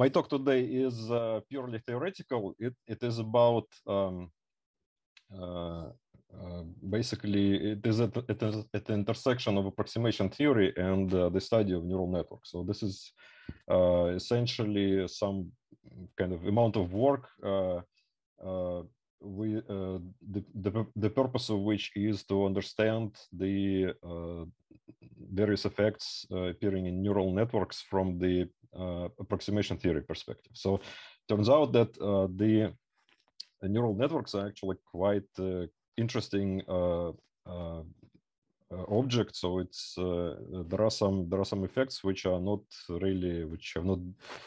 my talk today is uh, purely theoretical. It, it is about um, uh, uh, basically it is, at, at the intersection of approximation theory and uh, the study of neural networks. So this is uh, essentially some kind of amount of work uh, we uh, the, the the purpose of which is to understand the uh, various effects uh, appearing in neural networks from the uh, approximation theory perspective. So turns out that uh, the neural networks are actually quite uh, interesting Э, object so it's uh, э, there are some there are some effects which are not really which are not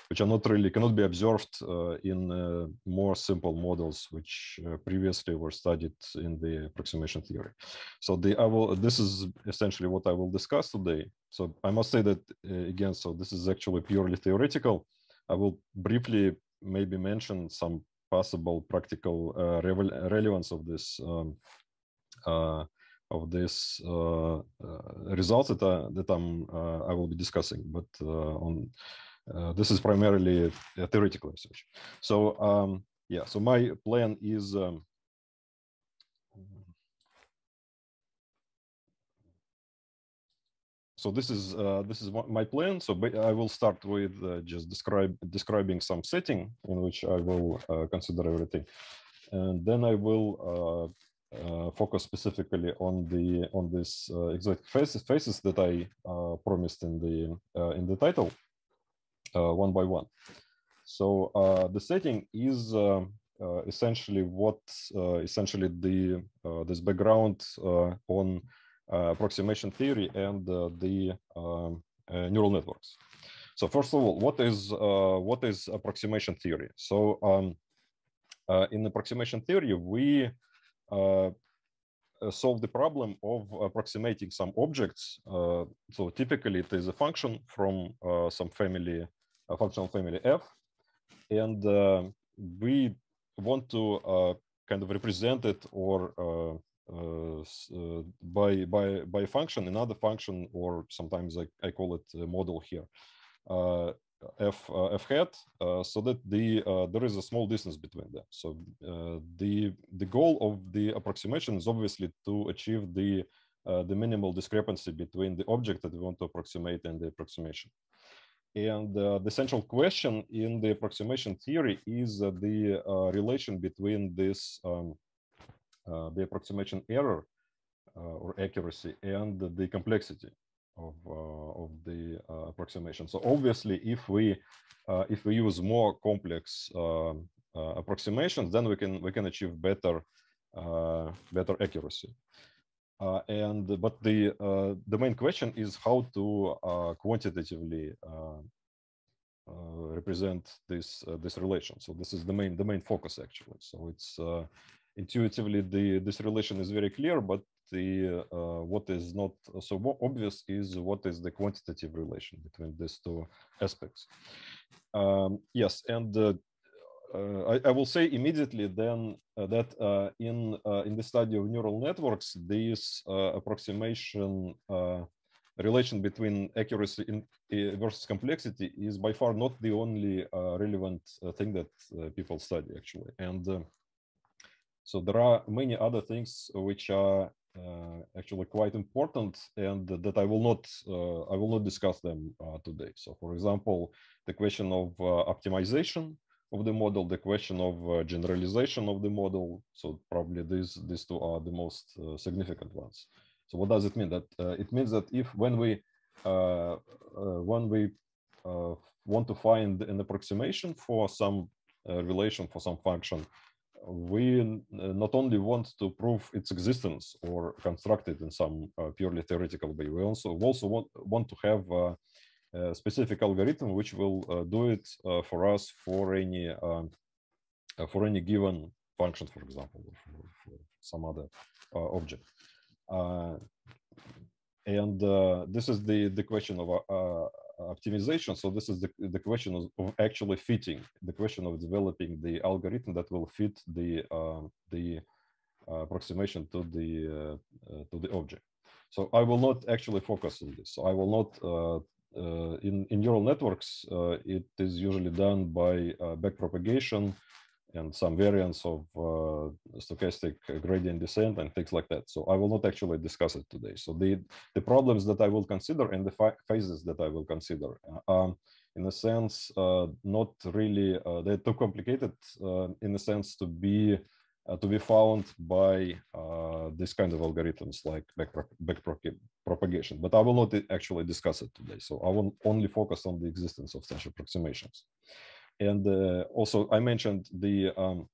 which are not really cannot be observed uh, in uh, more simple models which previously were studied in the approximation theory so the i will this is essentially what i will discuss today so i must say that uh, again so this is actually purely theoretical i will briefly maybe mention some possible practical uh, relevance of this um, uh, of these uh, uh, results that, uh, I, that I'm, I will be discussing, but on this is primarily a theoretical research. So um, yeah, so my plan is um, so this is uh, this is my plan. So I will start with uh, just describe describing some setting in which I will uh, consider everything, and then I will uh, focus specifically on the on this uh, exotic faces, faces that I uh, promised in the uh, in the title uh, one by one. So uh, the setting is um, essentially what essentially the this background on approximation theory and the um, neural networks. So first of all, what is what is approximation theory? So um, in approximation theory, we uh, uh, solve the problem of approximating some objects. Uh, so typically it is a function from some family, a functional family f. And we want to kind of represent it or uh, uh, by by by function another function or sometimes I, I call it a model here uh, f uh, f hat uh, so that the uh, there is a small distance between them so uh, the the goal of the approximation is obviously to achieve the uh, the minimal discrepancy between the object that we want to approximate and the approximation and uh, the central question in the approximation theory is the relation between this um, the approximation error or accuracy and the complexity of uh, of the uh, approximation. So obviously, if we uh, if we use more complex um, approximations, then we can we can achieve better better accuracy. Uh, and but the uh, the main question is how to uh, quantitatively represent this this relation. So this is the main the main focus actually. So it's intuitively the this relation is very clear, but the uh, what is not so obvious is what is the quantitative relation between these two aspects. Um, yes, and uh, uh I, I, will say immediately then uh, that uh, in in the study of neural networks, this approximation relation between accuracy in, versus complexity is by far not the only relevant thing that people study actually, and so there are many other things which are uh, actually quite important and that I will not uh, I will not discuss them uh, today. So for example, the question of optimization of the model, the question of generalization of the model. So probably these these two are the most significant ones. So what does it mean? That it means that if when we when we want to find an approximation for some relation for some function, we not only want to prove its existence or construct it in some uh, purely theoretical way, we also, also want, want to have a, uh, a specific algorithm which will uh, do it uh, for us for any um, uh, for any given function, for example, or for, for some other uh, object. and this is the the question of optimization. So this is the, the question of, actually fitting, the question of developing the algorithm that will fit the, um, the uh, approximation to the, uh, uh, to the object. So I will not actually focus on this. So I will not uh, in, in neural networks, uh, it is usually done by uh, backpropagation and some variants of uh, stochastic gradient descent and things like that. So I will not actually discuss it today. So the, the problems that I will consider and the phases that I will consider uh, um, in a sense, uh, not really, uh, they're too complicated uh, in a sense to be uh, to be found by this kind of algorithms like backpropagation. Back, back propagation. but I will not actually discuss it today. So I will only focus on the existence of such approximations and uh, also I mentioned the um,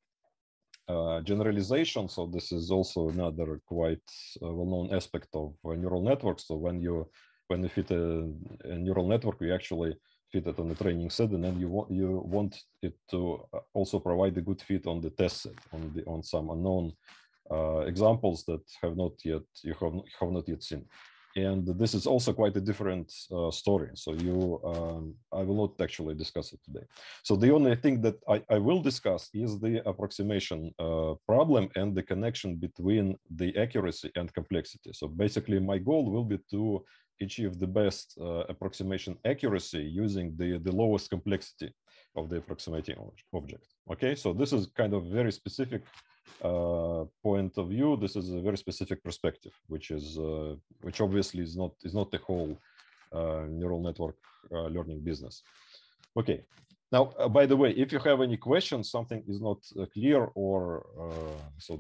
uh, generalization. So this is also another quite uh, well-known aspect of uh, neural networks. So when you when you fit a, a, neural network, you actually fit it on the training set, and then you want you want it to uh, also provide a good fit on the test set on the on some unknown examples that have not yet you have, have not yet seen and this is also quite a different uh, story. So you, um, I will not actually discuss it today. So the only thing that I, I will discuss is the approximation uh, problem and the connection between the accuracy and complexity. So basically my goal will be to achieve the best uh, approximation accuracy using the, the lowest complexity of the approximating object. Okay, so this is kind of very specific uh, point of view, this is a very specific perspective, which is uh, which obviously is not is not the whole uh, neural network uh, learning business. Okay. Now, uh, by the way, if you have any questions, something is not uh, clear or so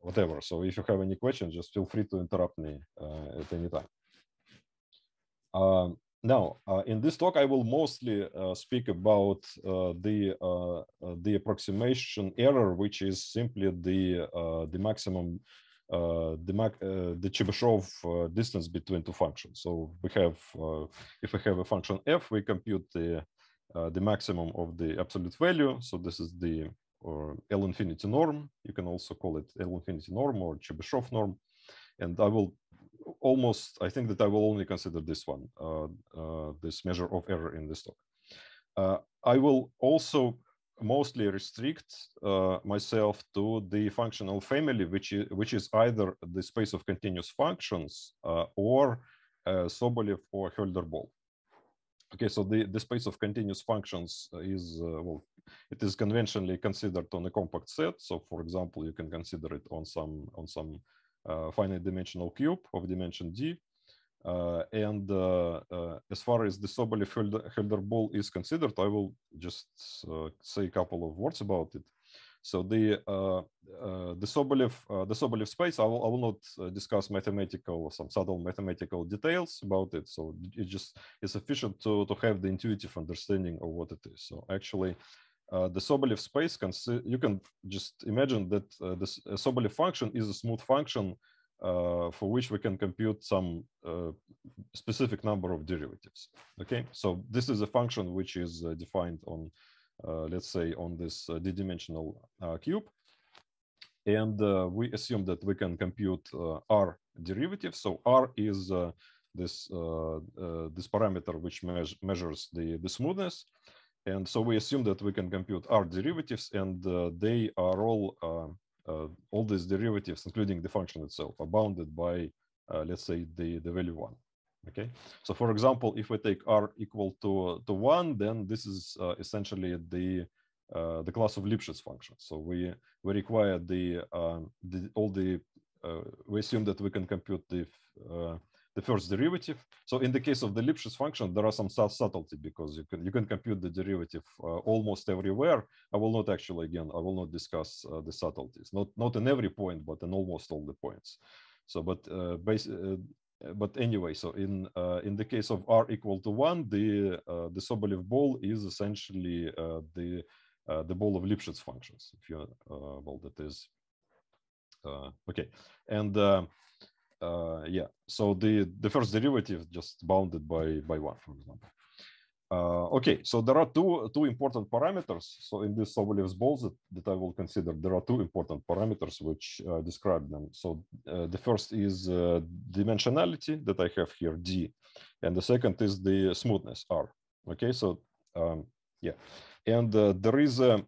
whatever. So if you have any questions, just feel free to interrupt me at any time. Um, now, uh, in this talk, I will mostly uh, speak about uh, the uh, uh, the approximation error, which is simply the uh, the maximum the mac the Chebyshev distance between two functions. So we have if we have a function f, we compute the the maximum of the absolute value. So this is the L infinity norm. You can also call it L infinity norm or Chebyshev norm, and I will almost, I think that I will only consider this one, uh, uh, this measure of error in this talk. Uh, I will also mostly restrict uh, myself to the functional family, which is, which is either the space of continuous functions uh, or uh, Sobolev or ball. Okay, so the, the space of continuous functions is, well, it is conventionally considered on a compact set. So for example, you can consider it on some, on some uh, finite dimensional cube of dimension D. Uh, and uh, as far as the Sobolev-Helder ball is considered, I will just say a couple of words about it. So the uh, uh, the Sobolev uh, the Sobolev space. I will, I will not discuss mathematical some subtle mathematical details about it. So it just is sufficient to to have the intuitive understanding of what it is. So actually, uh, the Sobolev space, can you can just imagine that uh, this Sobolev function is a smooth function uh, for which we can compute some uh, specific number of derivatives. Okay, so this is a function which is uh, defined on, uh, let's say, on this uh, d-dimensional uh, cube. And we assume that we can compute r derivatives. So r is this this parameter which me measures the, the smoothness. And so we assume that we can compute our derivatives and uh, they are all, uh, uh, all these derivatives, including the function itself, are bounded by, uh, let's say, the, the value one. Okay, so for example, if we take r equal to, to one, then this is uh, essentially the, uh, the class of Lipschitz function. So we, we require the, the all the, we assume that we can compute the the first derivative. So in the case of the Lipschitz function, there are some subtlety because you can you can compute the derivative uh, almost everywhere. I will not actually again I will not discuss uh, the subtleties. Not not in every point, but in almost all the points. So but uh, base, uh, but anyway, so in uh, in the case of r equal to one, the uh, the Sobolev ball is essentially the the ball of Lipschitz functions. If you well that is okay and uh, yeah, so the, the first derivative just bounded by, by one, for example. Uh, okay, so there are two, two important parameters. So in this Sobolev's balls that, that I will consider, there are two important parameters which uh, describe them. So uh, the first is uh, dimensionality that I have here, D, and the second is the smoothness, R. Okay, so um, yeah, and uh, there is, a,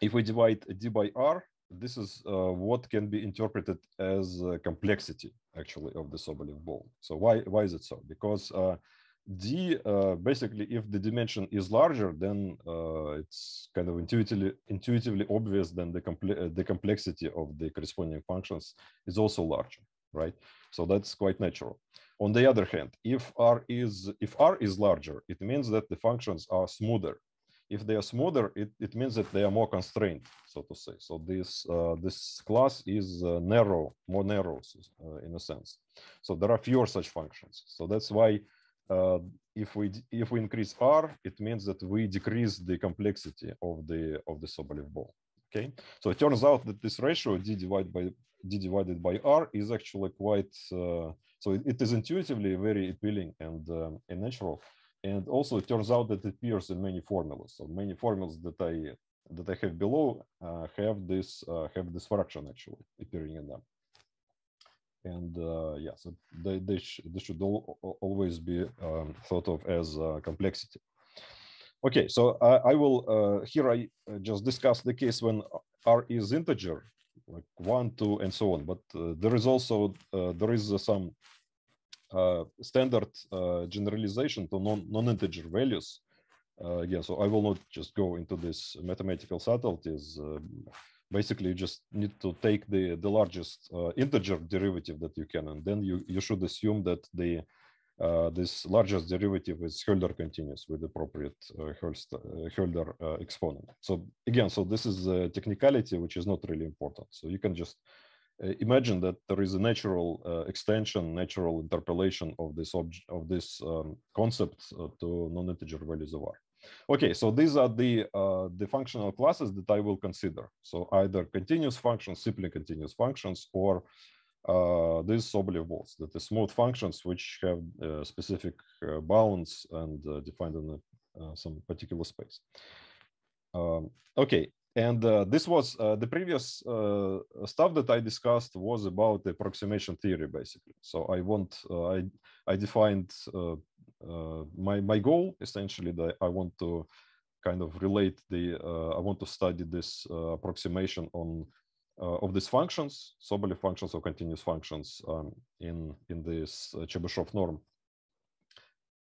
if we divide D by R, this is uh, what can be interpreted as complexity actually of the Sobolev ball. So why why is it so? Because uh, D uh, basically, if the dimension is larger, then uh, it's kind of intuitively intuitively obvious then the uh, the complexity of the corresponding functions is also larger, right? So that's quite natural. On the other hand, if r is if r is larger, it means that the functions are smoother if they are smoother, it, it means that they are more constrained, so to say. So this uh, this class is uh, narrow, more narrow uh, in a sense. So there are fewer such functions. So that's why uh, if we if we increase R, it means that we decrease the complexity of the of the Sobolev ball. Okay. So it turns out that this ratio d divided by d divided by R is actually quite uh, so it, it is intuitively very appealing and um, and natural and also it turns out that it appears in many formulas. So many formulas that I that I have below uh, have this uh, have this fraction actually appearing in them. And uh, yeah, so they, they, sh they should al always be um, thought of as uh, complexity. Okay, so I, I will, uh, here I uh, just discuss the case when R is integer, like one, two, and so on. But there is also, there is some Э, standard э, generalization to non-integer values. Э, yeah, so I will not just go into this mathematical subtleties. basically, you just need to take the, the largest integer derivative that you can, and then you, you should assume that the uh, this largest derivative is Hölder continuous with appropriate uh, Hölder uh, exponent. So again, so this is a technicality which is not really important. So you can just uh, imagine that there is a natural uh, extension, natural interpolation of this of this um, concept uh, to non-integer values of r. Okay, so these are the uh, the functional classes that I will consider. So either continuous functions, simply continuous functions, or uh, these Sobolev walls, that the smooth functions which have uh, specific bounds and defined in some particular space. Um, okay, and uh, this was uh, the previous uh, stuff that I discussed was about the approximation theory, basically. So I want uh, I I defined uh, uh, my my goal essentially that I want to kind of relate the I want to study this approximation on of these functions, Sobolev functions or continuous functions um, in in this Chebyshev norm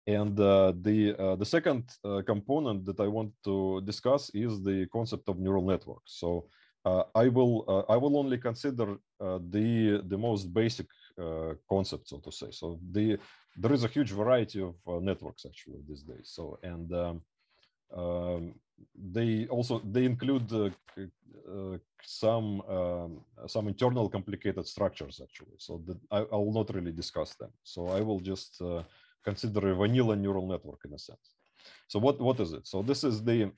and uh, the uh, the second uh, component that I want to discuss is the concept of neural networks. So uh, I will uh, I will only consider uh, the the most basic concept, so to say. So the there is a huge variety of networks actually these days. So and um, um, they also they include some um, some internal complicated structures actually. So that I, I, will not really discuss them. So I will just consider a vanilla neural network in a sense. So what, what is it? So this is the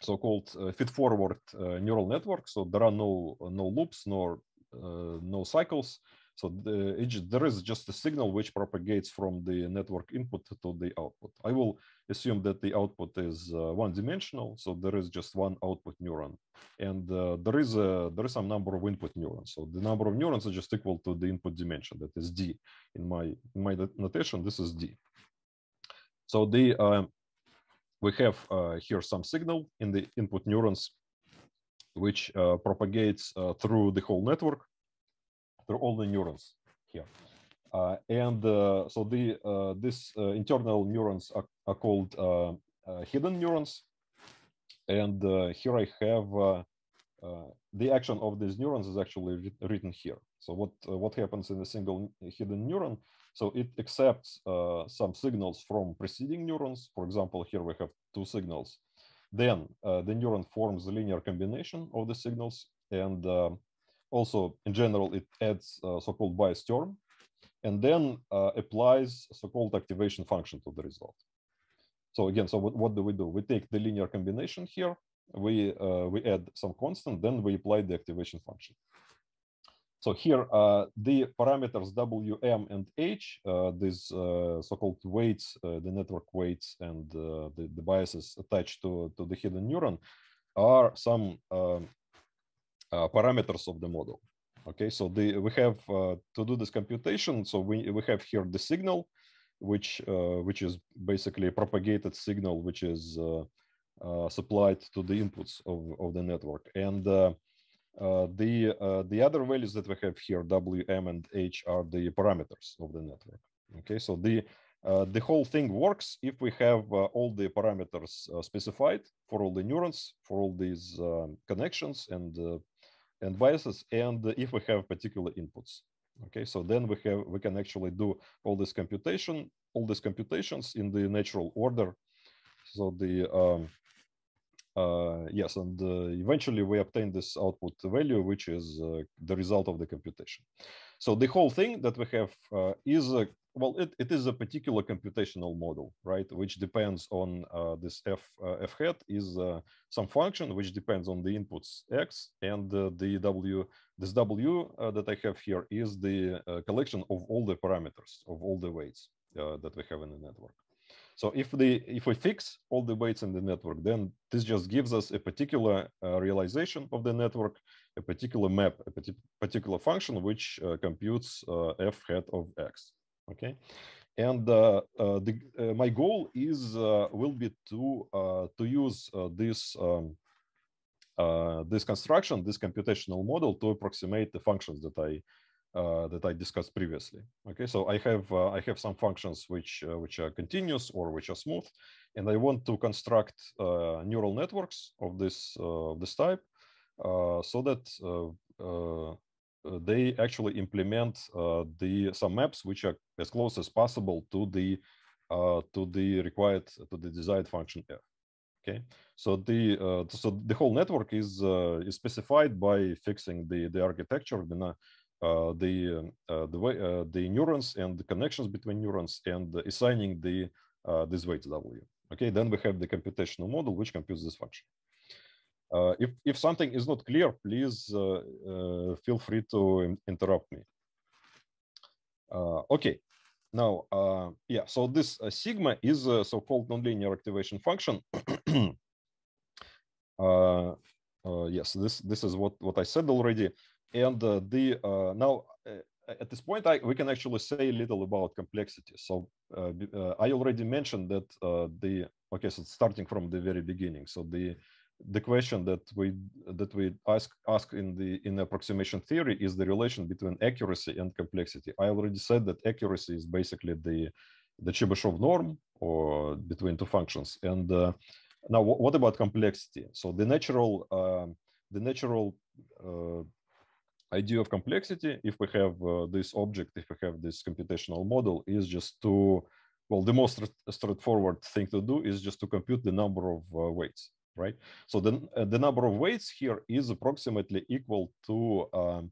so-called uh, feed-forward uh, neural network. So there are no no loops nor uh, no cycles. So the, there is just a signal which propagates from the network input to the output. I will assume that the output is uh, one-dimensional, so there is just one output neuron, and uh, there is a there is some number of input neurons. So the number of neurons is just equal to the input dimension, that is d. In my in my notation, this is d. So the um, we have uh, here some signal in the input neurons, which uh, propagates uh, through the whole network they're all the neurons here. Uh, and uh, so the uh, this uh, internal neurons are, are called uh, uh, hidden neurons. And here I have the action of these neurons is actually written here. So what what happens in a single hidden neuron? So it accepts some signals from preceding neurons. For example, here we have two signals. Then the neuron forms a linear combination of the signals and also in general it adds so-called bias term and then uh, applies so-called activation function to the result. So again, so what, what do we do? We take the linear combination here, we, uh, we add some constant, then we apply the activation function. So here, uh, the parameters W, M, and H, uh, these uh, so-called weights, uh, the network weights and the, the, biases attached to, to the hidden neuron are some um, uh, parameters of the model. Okay, so the, we have uh, to do this computation. So we, we have here the signal, which uh, which is basically a propagated signal, which is supplied to the inputs of, of the network. And uh, the uh, the other values that we have here wm and h are the parameters of the network okay so the uh, the whole thing works if we have all the parameters specified for all the neurons for all these um, connections and and biases and if we have particular inputs. Okay, so then we have we can actually do all this computation, all these computations in the natural order. So the um, uh, yes, and uh, eventually we obtain this output value, which is uh, the result of the computation. So the whole thing that we have uh, is well, it, it is a particular computational model, right? Which depends on uh, this f uh, f hat is uh, some function which depends on the inputs x and uh, the w. This w that I have here is the collection of all the parameters of all the weights that we have in the network. So if the if we fix all the weights in the network, then this just gives us a particular uh, realization of the network, a particular map, a particular function which uh, computes uh, f hat of x okay and uh, uh, the, uh, my goal is uh, will be to uh, to use uh, this um, this construction this computational model to approximate the functions that i that i discussed previously okay so i have i have some functions which which are continuous or which are smooth and i want to construct neural networks of this of this type so that they actually implement uh, the some maps which are as close as possible to the uh, to the required to the desired function f. Okay, so the uh, so the whole network is is specified by fixing the the architecture, the uh, the uh, the way uh, the neurons and the connections between neurons and assigning the this weight w okay then we have the computational model which computes this function uh, if, if something is not clear, please uh, uh, feel free to interrupt me. Uh, okay, now, uh, yeah, so this sigma is a so-called nonlinear activation function. yes, this this is what, what I said already. And the now at this point, I, we can actually say a little about complexity. So I already mentioned that the, okay, so starting from the very beginning. So the the question that we that we ask ask in the in approximation theory is the relation between accuracy and complexity. I already said that accuracy is basically the the Chebyshev norm or between two functions. And uh, now, what about complexity? So the natural uh, the natural uh, idea of complexity, if we have uh, this object, if we have this computational model, is just to well, the most straightforward thing to do is just to compute the number of uh, weights right? So the, uh, the number of weights here is approximately equal to uh,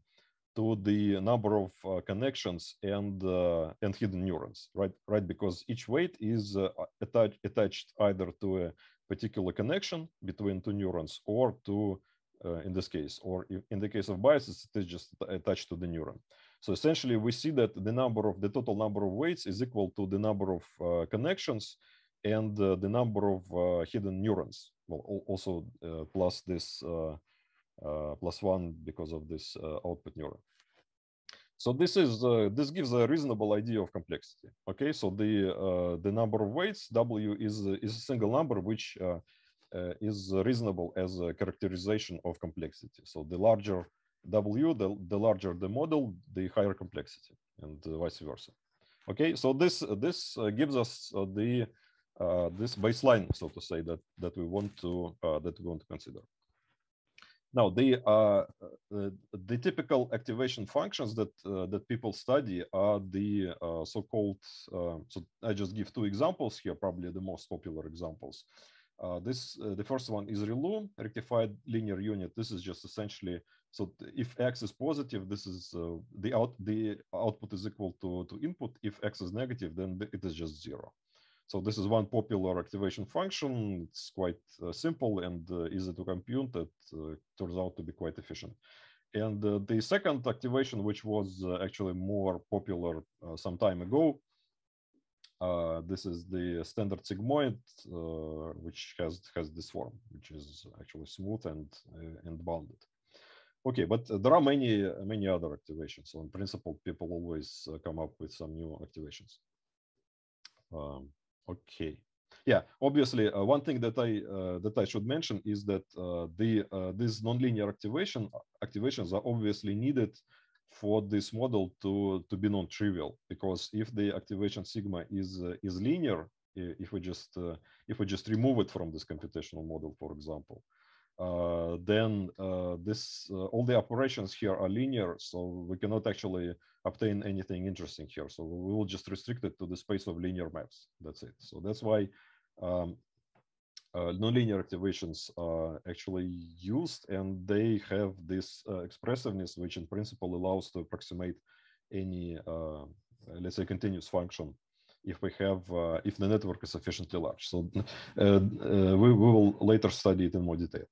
to the number of uh, connections and uh, and hidden neurons, right? Right, because each weight is uh, attached attached either to a particular connection between two neurons or to uh, in this case, or in the case of biases, it is just attached to the neuron. So essentially, we see that the number of the total number of weights is equal to the number of connections and the number of hidden neurons well also uh, plus this uh, uh, plus one because of this output neuron. So this is this gives a reasonable idea of complexity. Okay, so the the number of weights W is is a single number which is reasonable as a characterization of complexity. So the larger W, the, the larger the model, the higher complexity, and vice versa. Okay, so this this gives us the uh, this baseline, so to say, that that we want to uh, that we want to consider. Now, the, uh, uh, the typical activation functions that uh, that people study are the so-called. so I just give two examples here, probably the most popular examples. this the first one is ReLU, rectified linear unit. This is just essentially so if x is positive, this is the out the output is equal to to input. If x is negative, then it is just zero. So this is one popular activation function. It's quite uh, simple and uh, easy to compute. It uh, turns out to be quite efficient. And uh, the second activation, which was uh, actually more popular uh, some time ago, this is the standard sigmoid, which has has this form, which is actually smooth and and bounded. Okay, but there are many many other activations. So in principle, people always come up with some new activations. Um, Okay. Yeah, obviously, uh, one thing that I uh, that I should mention is that uh, the uh, these nonlinear activation activations are obviously needed for this model to to be non-trivial because if the activation sigma is uh, is linear, if we just uh, if we just remove it from this computational model, for example, uh, then uh, this uh, all the operations here are linear, so we cannot actually obtain anything interesting here. So we will just restrict it to the space of linear maps. That's it. So that's why um, uh, nonlinear activations are actually used, and they have this uh, expressiveness, which in principle allows to approximate any, let's say, continuous function if we have uh, if the network is sufficiently large. So uh, uh, we, we will later study it in more detail.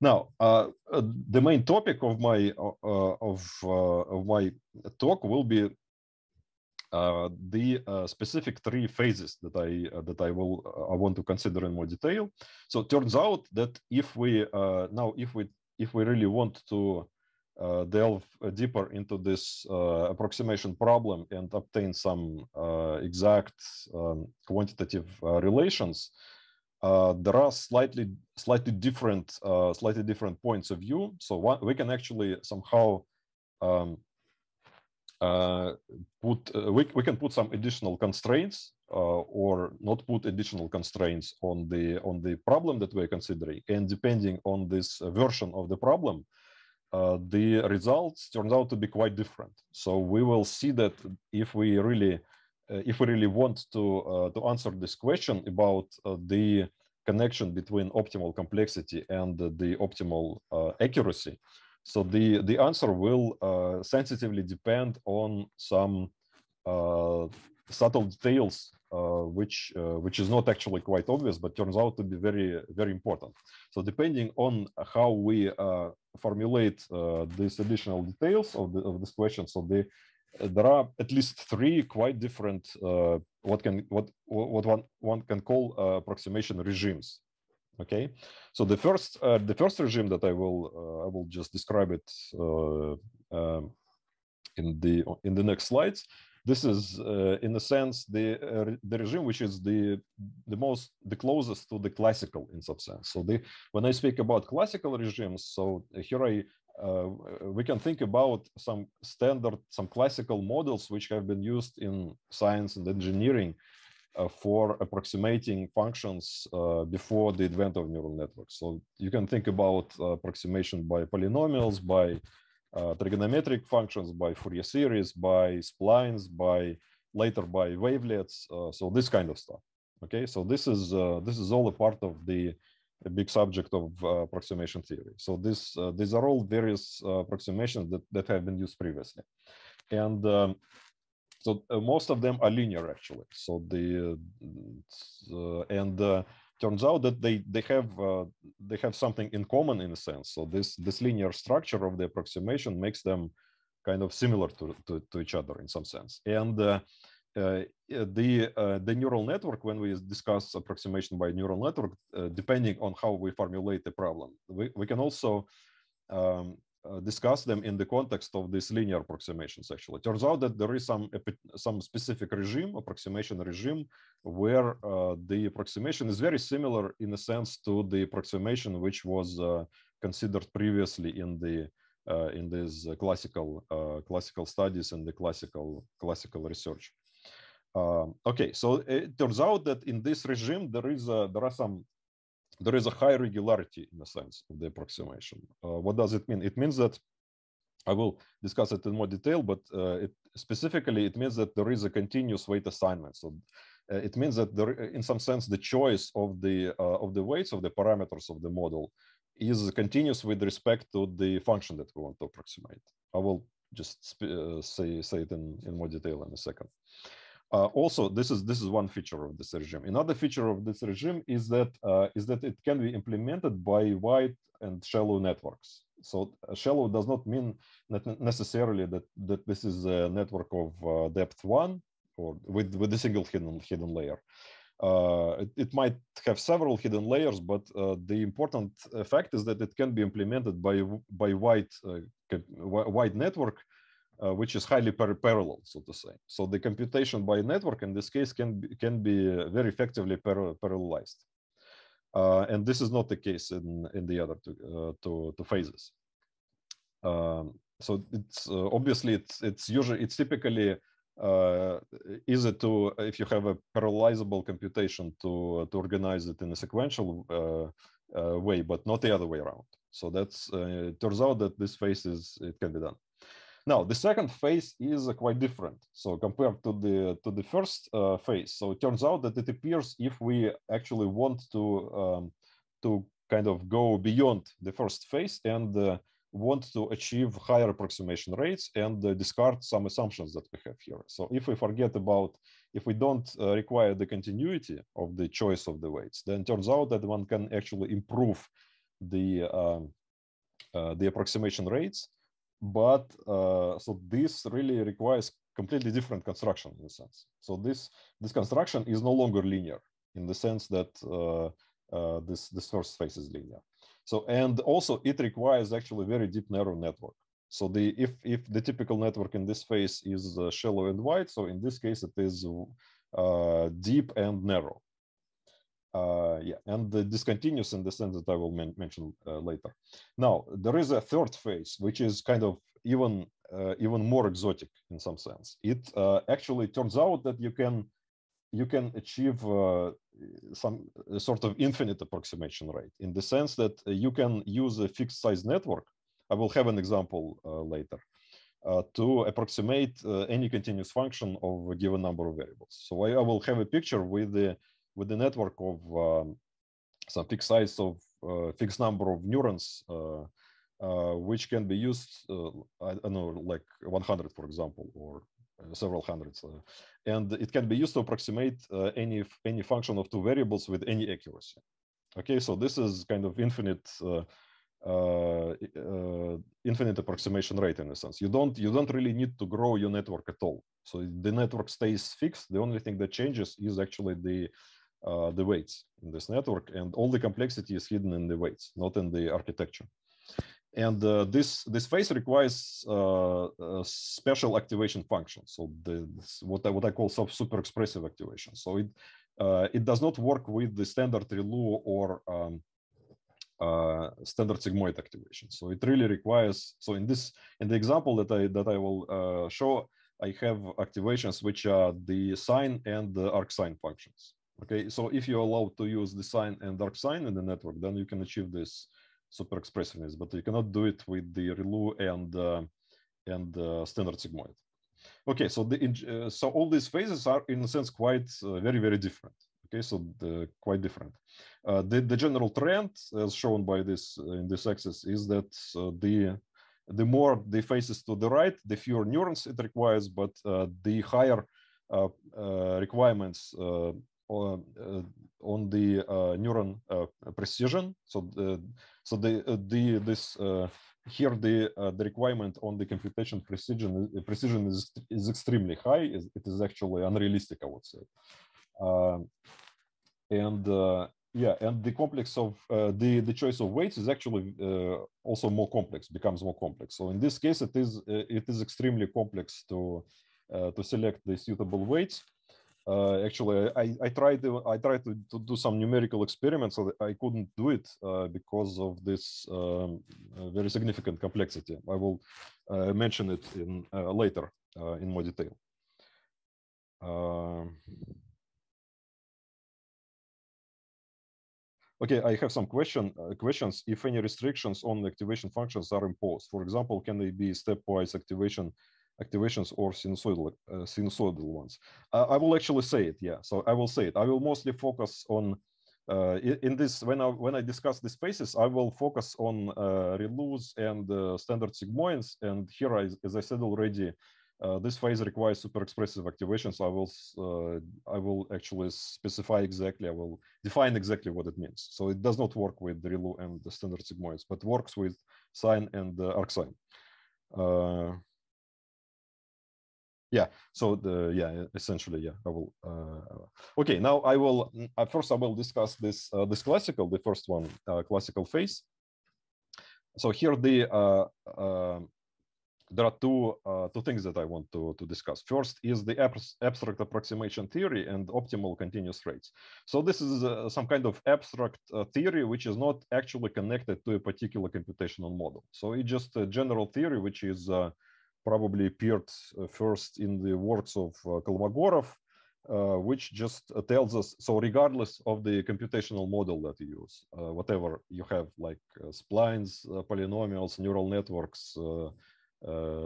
Now, uh, uh, the main topic of my uh, uh, of, of my talk will be the specific three phases that I that I will I want to consider in more detail. So it turns out that if we now if we if we really want to uh, delve deeper into this uh, approximation problem and obtain some uh, exact um, quantitative relations, uh, there are slightly slightly different uh, slightly different points of view. So one, we can actually somehow um, uh, put uh, we we can put some additional constraints uh, or not put additional constraints on the on the problem that we're considering, and depending on this version of the problem. Uh, the results turns out to be quite different. So we will see that if we really uh, if we really want to uh, to answer this question about uh, the connection between optimal complexity and the optimal accuracy, so the the answer will sensitively depend on some subtle details uh, which uh, which is not actually quite obvious, but turns out to be very very important. So depending on how we uh, formulate these additional details of, the, of this question, so the there are at least three quite different uh, what can what what one one can call uh, approximation regimes. Okay, so the first uh, the first regime that I will uh, I will just describe it uh, um, in the in the next slides. This is uh, in a sense the the regime which is the the most the closest to the classical in some sense. So the when I speak about classical regimes, so here I uh, we can think about some standard, some classical models which have been used in science and engineering uh, for approximating functions uh, before the advent of neural networks. So you can think about uh, approximation by polynomials, by uh, trigonometric functions, by Fourier series, by splines, by later by wavelets, uh, so this kind of stuff. Okay, so this is this is all a part of the a big subject of uh, approximation theory. So this, uh, these are all various uh, approximations that, that have been used previously. And um, so uh, most of them are linear actually. So the, uh, uh, and turns out that they, they have, they have something in common in a sense. So this, this linear structure of the approximation makes them kind of similar to, to, to each other in some sense. And Э, э, the э, the neural network when we discuss approximation by neural network depending on how we formulate the problem we, we can also um, discuss them in the context of these linear approximations actually it turns out that there is some some specific regime approximation regime where uh, the approximation is very similar in a sense to the approximation which was uh, considered previously in the uh, in these classical uh, classical studies and the classical classical research um, okay, so uh, it turns out that in this regime there is a, there are some there is a high regularity in a sense of the approximation. Uh, what does it mean? It means that I will discuss it in more detail, but uh, it, specifically it means that there is a continuous weight assignment. So uh, it means that there, in some sense, the choice of the uh, of the weights of the parameters of the model is continuous with respect to the function that we want to approximate. I will just say say it in, in more detail in a second. Uh, also, this is this is one feature of this regime. Another feature of this regime is that uh, is that it can be implemented by wide and shallow networks. So uh, shallow does not mean necessarily that that this is a network of uh, depth one or with with a single hidden hidden layer. Uh, it, it, might have several hidden layers, but uh, the important fact is that it can be implemented by by wide wide network uh, which is highly par parallel, so to say. So the computation by network in this case can be, can be uh, very effectively par parallelized. Uh, and this is not the case in, in the other two, uh, two, two phases. Um, so it's uh, obviously it's it's usually it's typically uh, easy to if you have a parallelizable computation to to organize it in a sequential way, but not the other way around. So that's it turns out that this phase is it can be done. Now, the second phase is uh, quite different. So compared to the to the first uh, phase, so it turns out that it appears if we actually want to um, to kind of go beyond the first phase and uh, want to achieve higher approximation rates and uh, discard some assumptions that we have here. So if we forget about, if we don't uh, require the continuity of the choice of the weights, then turns out that one can actually improve the, um, uh, the approximation rates but uh, so this really requires completely different construction in a sense. So this this construction is no longer linear in the sense that uh, uh, this this first space is linear. So and also it requires actually very deep narrow network. So the if if the typical network in this phase is uh, shallow and wide, so in this case it is uh, deep and narrow. Uh, yeah, and the discontinuous in the sense that I will men mention uh, later. Now, there is a third phase, which is kind of even uh, even more exotic in some sense. It uh, actually turns out that you can you can achieve uh, some sort of infinite approximation rate in the sense that you can use a fixed size network. I will have an example later. Uh, to approximate uh, any continuous function of a given number of variables. So I, I will have a picture with the with a network of um, some fixed size of uh, fixed number of neurons, uh, uh, which can be used, I don't know, like 100, for example, or several hundreds. and it can be used to approximate any, any function of two variables with any accuracy. Okay, so this is kind of infinite uh, uh, infinite approximation rate in a sense. You don't you don't really need to grow your network at all. So the network stays fixed. The only thing that changes is actually the uh, the weights in this network. And all the complexity is hidden in the weights, not in the architecture. And uh, this, this phase requires uh, a special activation function. So the, what, I, what I call super expressive activation. So it, uh, it does not work with the standard ReLU or um, uh, standard sigmoid activation. So it really requires. So in this, in the example that I that I will uh, show, I have activations which are the sine and the sine functions. Okay, so if you're allowed to use the sign and dark sign in the network, then you can achieve this super expressiveness, but you cannot do it with the ReLU and uh, and uh, standard sigmoid. Okay, so the uh, so all these phases are in a sense quite uh, very very different. Okay, so the, quite different. Uh, the the general trend, as shown by this uh, in this axis, is that the the more the faces to the right, the fewer neurons it requires, but the higher requirements on э, the э, neuron э, precision. So so the the this here the uh, the requirement on the computation precision precision is is extremely high. It is actually unrealistic, I would say. Uh, and uh, yeah, and the complex of uh, the the choice of weights is actually uh, also more complex, becomes more complex. So in this case, it is uh, it is extremely complex to to select the suitable weights. Uh, actually, I, I tried I tried to, to, do some numerical experiments. but I couldn't do it uh, because of this um, uh, very significant complexity. I will uh, mention it in uh, later uh, in more detail. Um, okay, I have some question questions. If any restrictions on activation functions are imposed, for example, can they be stepwise activation activations or sinusoidal, uh, sinusoidal ones. Uh, I will actually say it, yeah. So I will say it. I will mostly focus on, uh, in this, when I, when I discuss the spaces, I will focus on uh, and uh, standard sigmoids. And here, I, as I said already, uh, this phase requires super expressive activation. So I will, uh, I will actually specify exactly, I will define exactly what it means. So it does not work with Relu and the standard sigmoids, but works with sine and arcsine yeah so the yeah essentially yeah i will uh, okay now i will uh, first i will discuss this uh, this classical the first one uh, classical phase so here the uh, um, there are two uh, two things that i want to to discuss first is the abstract approximation theory and optimal continuous rates so this is some kind of abstract theory which is not actually connected to a particular computational model so it's just a general theory which is probably appeared uh, first in the works of uh, Kolmogorov, uh, which just tells us, so regardless of the computational model that you use, whatever you have like splines, polynomials, neural networks,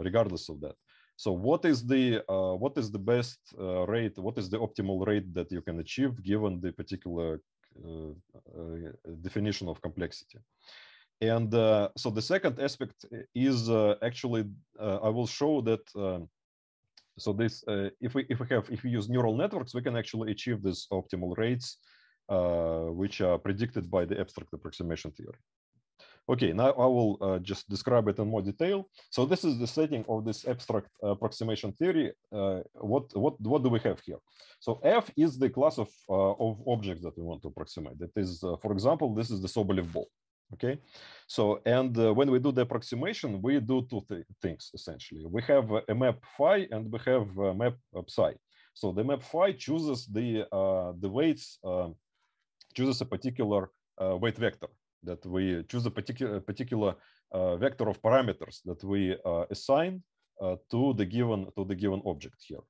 regardless of that. So what is the uh, what is the best uh, rate? What is the optimal rate that you can achieve given the particular uh, definition of complexity? and uh, so the second aspect uh, is uh, actually uh, I will show that um, so this uh, if we if we have if we use neural networks we can actually achieve these optimal rates uh, which are predicted by the abstract approximation theory. Okay, now I will just describe it in more detail. So this is the setting of this abstract approximation theory. what what what do we have here? So F is the class of of objects that we want to approximate. That is, for example, this is the Sobolev ball okay so and uh, when we do the approximation we do two th things essentially we have a map phi and we have a map uh, psi so the map phi chooses the uh, the weights uh, chooses a particular uh, weight vector that we choose a particular particular uh, vector of parameters that we assign to the given to the given object here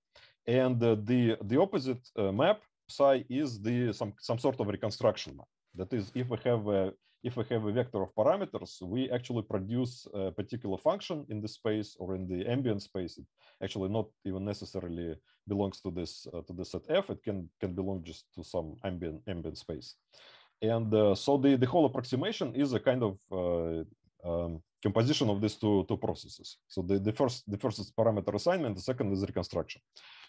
and the the opposite map psi is the some some sort of reconstruction map that is if we have a if we have a vector of parameters, we actually produce a particular function in the space or in the ambient space. It actually not even necessarily belongs to this uh, to the set f. It can can belong just to some ambient ambient space. And uh, so the the whole approximation is a kind of uh, um, composition of these two two processes. So the the first the first is parameter assignment. The second is reconstruction.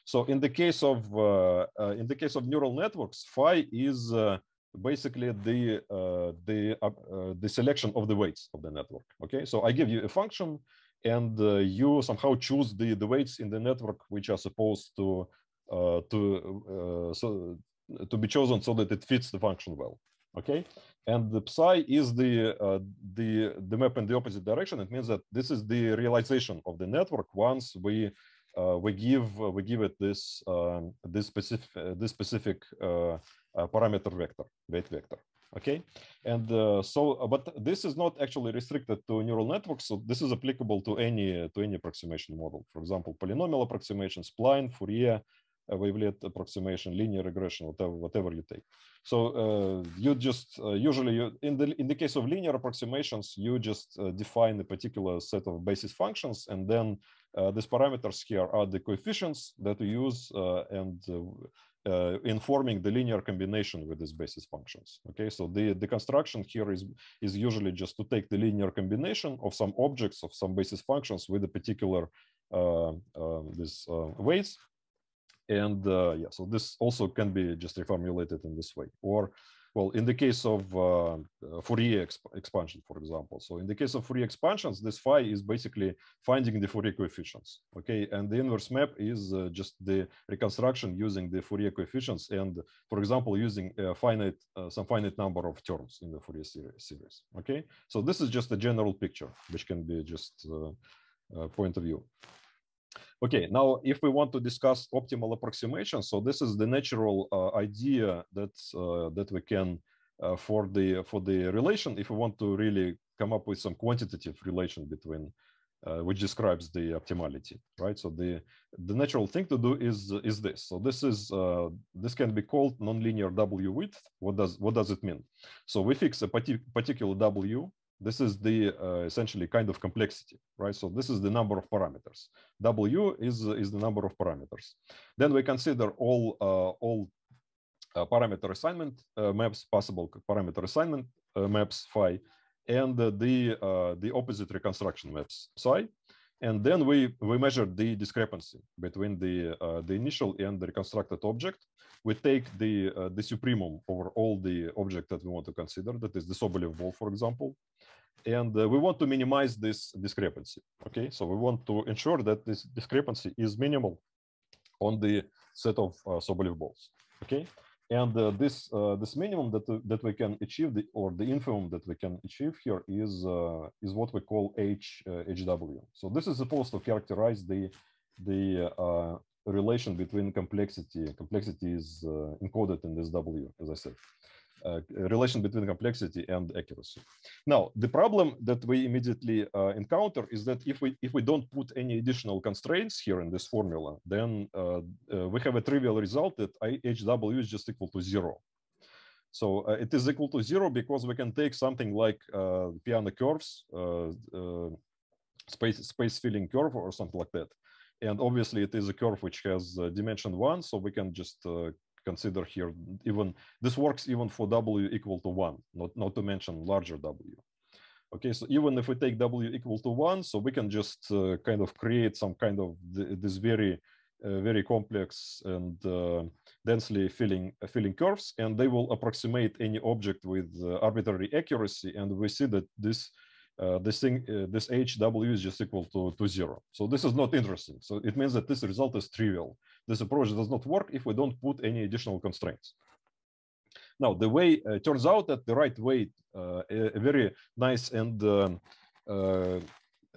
So in the case of uh, uh, in the case of neural networks, phi is uh, basically the uh, the uh, the selection of the weights of the network. Okay, so I give you a function, and uh, you somehow choose the the weights in the network which are supposed to uh, to uh, so to be chosen so that it fits the function well. Okay, and the psi is the the the map in the opposite direction. It means that this is the realization of the network once we we give we give it this um, this specific this specific uh, parameter vector, weight vector. Okay, and uh, so, uh, but this is not actually restricted to neural networks. So this is applicable to any to any approximation model. For example, polynomial approximation, spline, Fourier, wavelet approximation, linear regression, whatever, whatever you take. So uh, you just uh, usually you, in the in the case of linear approximations, you just uh, define a particular set of basis functions, and then these parameters here are the coefficients that we use, and uh, informing the linear combination with these basis functions. Okay, so the, the construction here is, is usually just to take the linear combination of some objects of some basis functions with a particular uh, um, uh, these weights. And uh, yeah, so this also can be just reformulated in this way. Or well, in the case of uh, uh, Fourier exp expansion, for example. So in the case of Fourier expansions, this phi is basically finding the Fourier coefficients, okay? And the inverse map is uh, just the reconstruction using the Fourier coefficients and, for example, using uh, finite, uh, some finite number of terms in the Fourier series, okay? So this is just a general picture, which can be just uh, point of view. Okay, now if we want to discuss optimal approximation, so this is the natural uh, idea that uh, that we can uh, for the for the relation. If we want to really come up with some quantitative relation between uh, which describes the optimality, right? So the the natural thing to do is is this. So this is uh, this can be called nonlinear W width. What does what does it mean? So we fix a partic particular W this is the uh, essentially kind of complexity, right? So this is the number of parameters. W is, is the number of parameters. Then we consider all, uh, all uh, parameter assignment uh, maps, possible parameter assignment maps, phi, and the, the opposite reconstruction maps, psi. And then we, we measure the discrepancy between the, uh, the initial and the reconstructed object. We take the, uh, the supremum over all the object that we want to consider, that is the Sobolev ball, for example, and uh, we want to minimize this discrepancy. Okay, so we want to ensure that this discrepancy is minimal on the set of uh, Sobolev balls. Okay, and uh, this uh, this minimum that uh, that we can achieve, the, or the infimum that we can achieve here is uh, is what we call H HW. So this is supposed to characterize the the relation between complexity. Complexity is encoded in this W, as I said. Э, relation between complexity and accuracy. Now, the problem that we immediately э, encounter is that if we if we don't put any additional constraints here in this formula, then э, we have a trivial result that HW is just equal to zero. So uh, it is equal to zero because we can take something like uh, piano curves, uh, space space filling curve or something like that. And obviously it is a curve which has dimension one, so we can just consider here even this works even for w equal to one, not, not to mention larger w. Okay, so even if we take w equal to one, so we can just uh, kind of create some kind of th this very uh, very complex and uh, densely filling filling curves, and they will approximate any object with uh, arbitrary accuracy. And we see that this uh, this thing, uh, this HW is just equal to, to zero. So this is not interesting. So it means that this result is trivial. This approach does not work if we don't put any additional constraints. Now, the way uh, it turns out that the right way, uh, a, very nice and um, uh,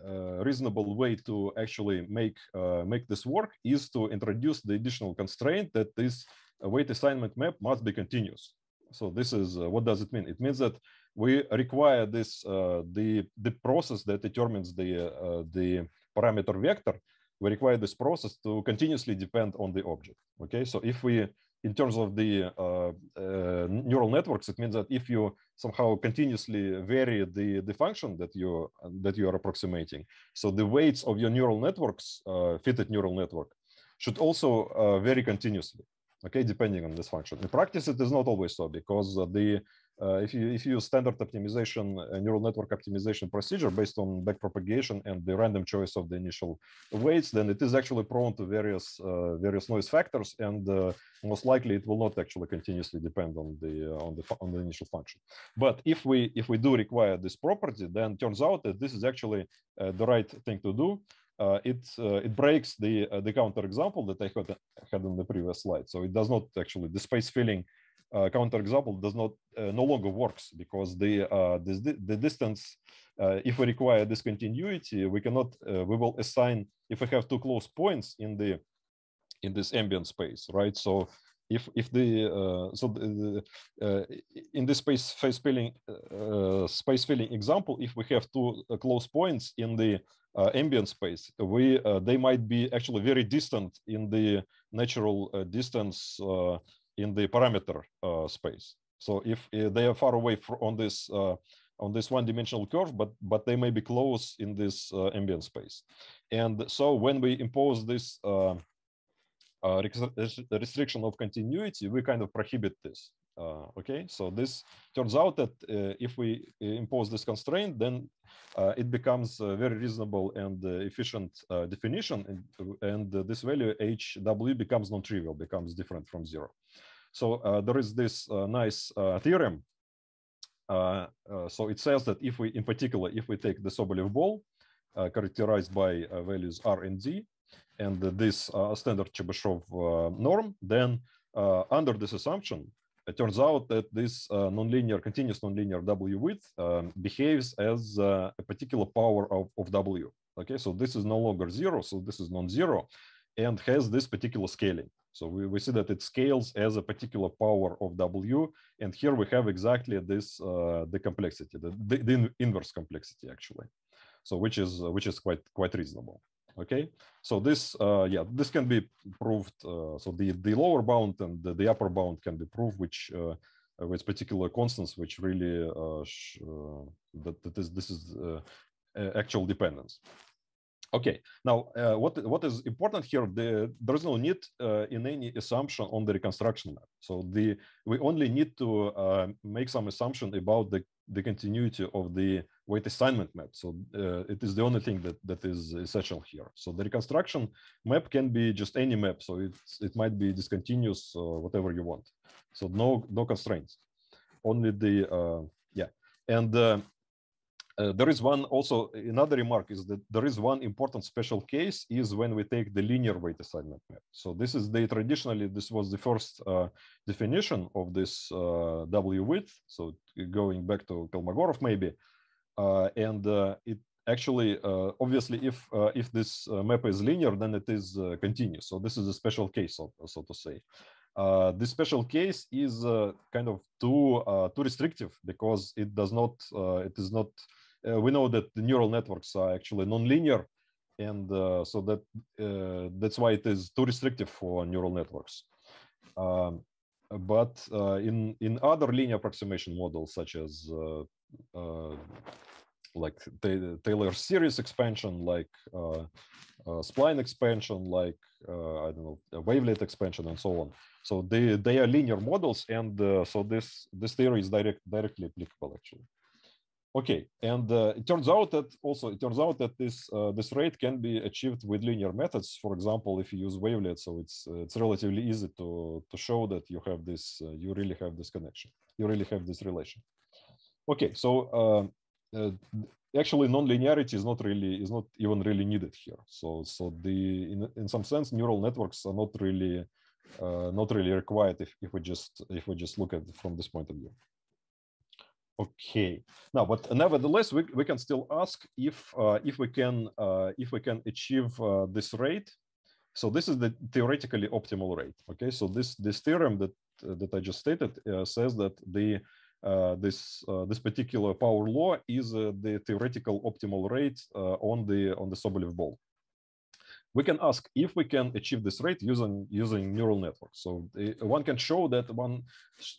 uh, reasonable way to actually make, make this work is to introduce the additional constraint that this weight assignment map must be continuous. So this is, what does it mean? It means that we require this uh, the the process that determines the uh, the parameter vector. We require this process to continuously depend on the object. Okay, so if we in terms of the uh, uh, neural networks, it means that if you somehow continuously vary the, the function that you that you are approximating, so the weights of your neural networks, uh, fitted neural network, should also uh, vary continuously. Okay, depending on this function. In practice, it is not always so because the uh, if you if you use standard optimization uh, neural network optimization procedure based on backpropagation and the random choice of the initial weights, then it is actually prone to various uh, various noise factors, and uh, most likely it will not actually continuously depend on the uh, on the on the initial function. But if we if we do require this property, then turns out that this is actually uh, the right thing to do. Uh, it uh, it breaks the uh, the counterexample that I had had in the previous slide. So it does not actually the space filling uh, counterexample does not uh, no longer works because the uh, the, the, distance uh, if we require discontinuity we cannot uh, we will assign if we have two close points in the in this ambient space right so if if the uh, so the, in this space space filling space filling example if we have two close points in the ambient space we they might be actually very distant in the natural distance in the parameter uh, space. So if eh, they are far away on this uh, on this one-dimensional curve, but but they may be close in this uh, ambient space. And so when we impose this restriction of continuity, we kind of prohibit this. Uh, okay, so this turns out that uh, if we uh, impose this constraint, then uh, it becomes a very reasonable and uh, efficient uh, definition, and, and this value HW becomes non-trivial, becomes different from zero. So there is this nice theorem. so it says that if we, in particular, if we take the Sobolev ball, characterized by values R and Z, and this standard Chebyshev norm, then under this assumption, it turns out that this uh, nonlinear, continuous nonlinear W width uh, behaves as uh, a particular power of, of W. Okay, so this is no longer zero, so this is non-zero and has this particular scaling. So we, we see that it scales as a particular power of W. And here we have exactly this, uh, the complexity, the, the, the inverse complexity actually. So which is, uh, which is quite, quite reasonable okay so this uh, yeah this can be proved uh, so the the lower bound and the, the upper bound can be proved which uh, with particular constants which really uh, uh, that, that is this is uh, actual dependence Okay, now uh, what what is important here? The, there is no need uh, in any assumption on the reconstruction map. So the we only need to uh, make some assumption about the the continuity of the weight assignment map. So uh, it is the only thing that that is essential here. So the reconstruction map can be just any map. So it's it might be discontinuous whatever you want. So no no constraints, only the uh, yeah and uh, uh, there is one also another remark is that there is one important special case is when we take the linear weight assignment map. So this is the traditionally this was the first uh, definition of this uh, W width. So going back to Kolmogorov maybe, uh, and uh, it actually uh, obviously if if this map is linear then it is continuous. So this is a special case so, so to say. Uh, this special case is uh, kind of too uh, too restrictive because it does not it is not uh, we know that the neural networks are actually nonlinear, and uh, so that uh, that's why it is too restrictive for neural networks. Um, but in in other linear approximation models, such as like Taylor series expansion, like uh, uh, spline expansion, like uh, I don't know wavelet expansion, and so on. So they they are linear models, and so this this theory is direct directly applicable actually. Okay, and uh, it turns out that also it turns out that this uh, this rate can be achieved with linear methods. For example, if you use wavelet, so it's uh, it's relatively easy to to show that you have this uh, you really have this connection, you really have this relation. Okay, so um, uh, actually nonlinearity is not really is not even really needed here. So so the in in some sense neural networks are not really uh, not really required if, if we just if we just look at from this point of view. Okay. Now, but nevertheless, we, we can still ask if uh, if we can uh, if we can achieve uh, this rate. So this is the theoretically optimal rate. Okay. So this this theorem that that I just stated uh, says that the uh, this uh, this particular power law is the theoretical optimal rate on the on the Sobolev ball we can ask if we can achieve this rate using using neural networks. So eh, one can show that one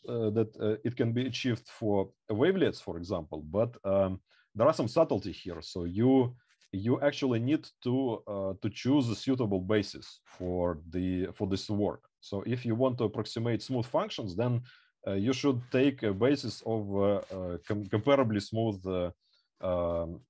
uh, that uh, it can be achieved for wavelets, for example. But um, there are some subtlety here. So you you actually need to uh, to choose a suitable basis for the for this work. So if you want to approximate smooth functions, then uh, you should take a basis of uh, uh, com comparably smooth. Um,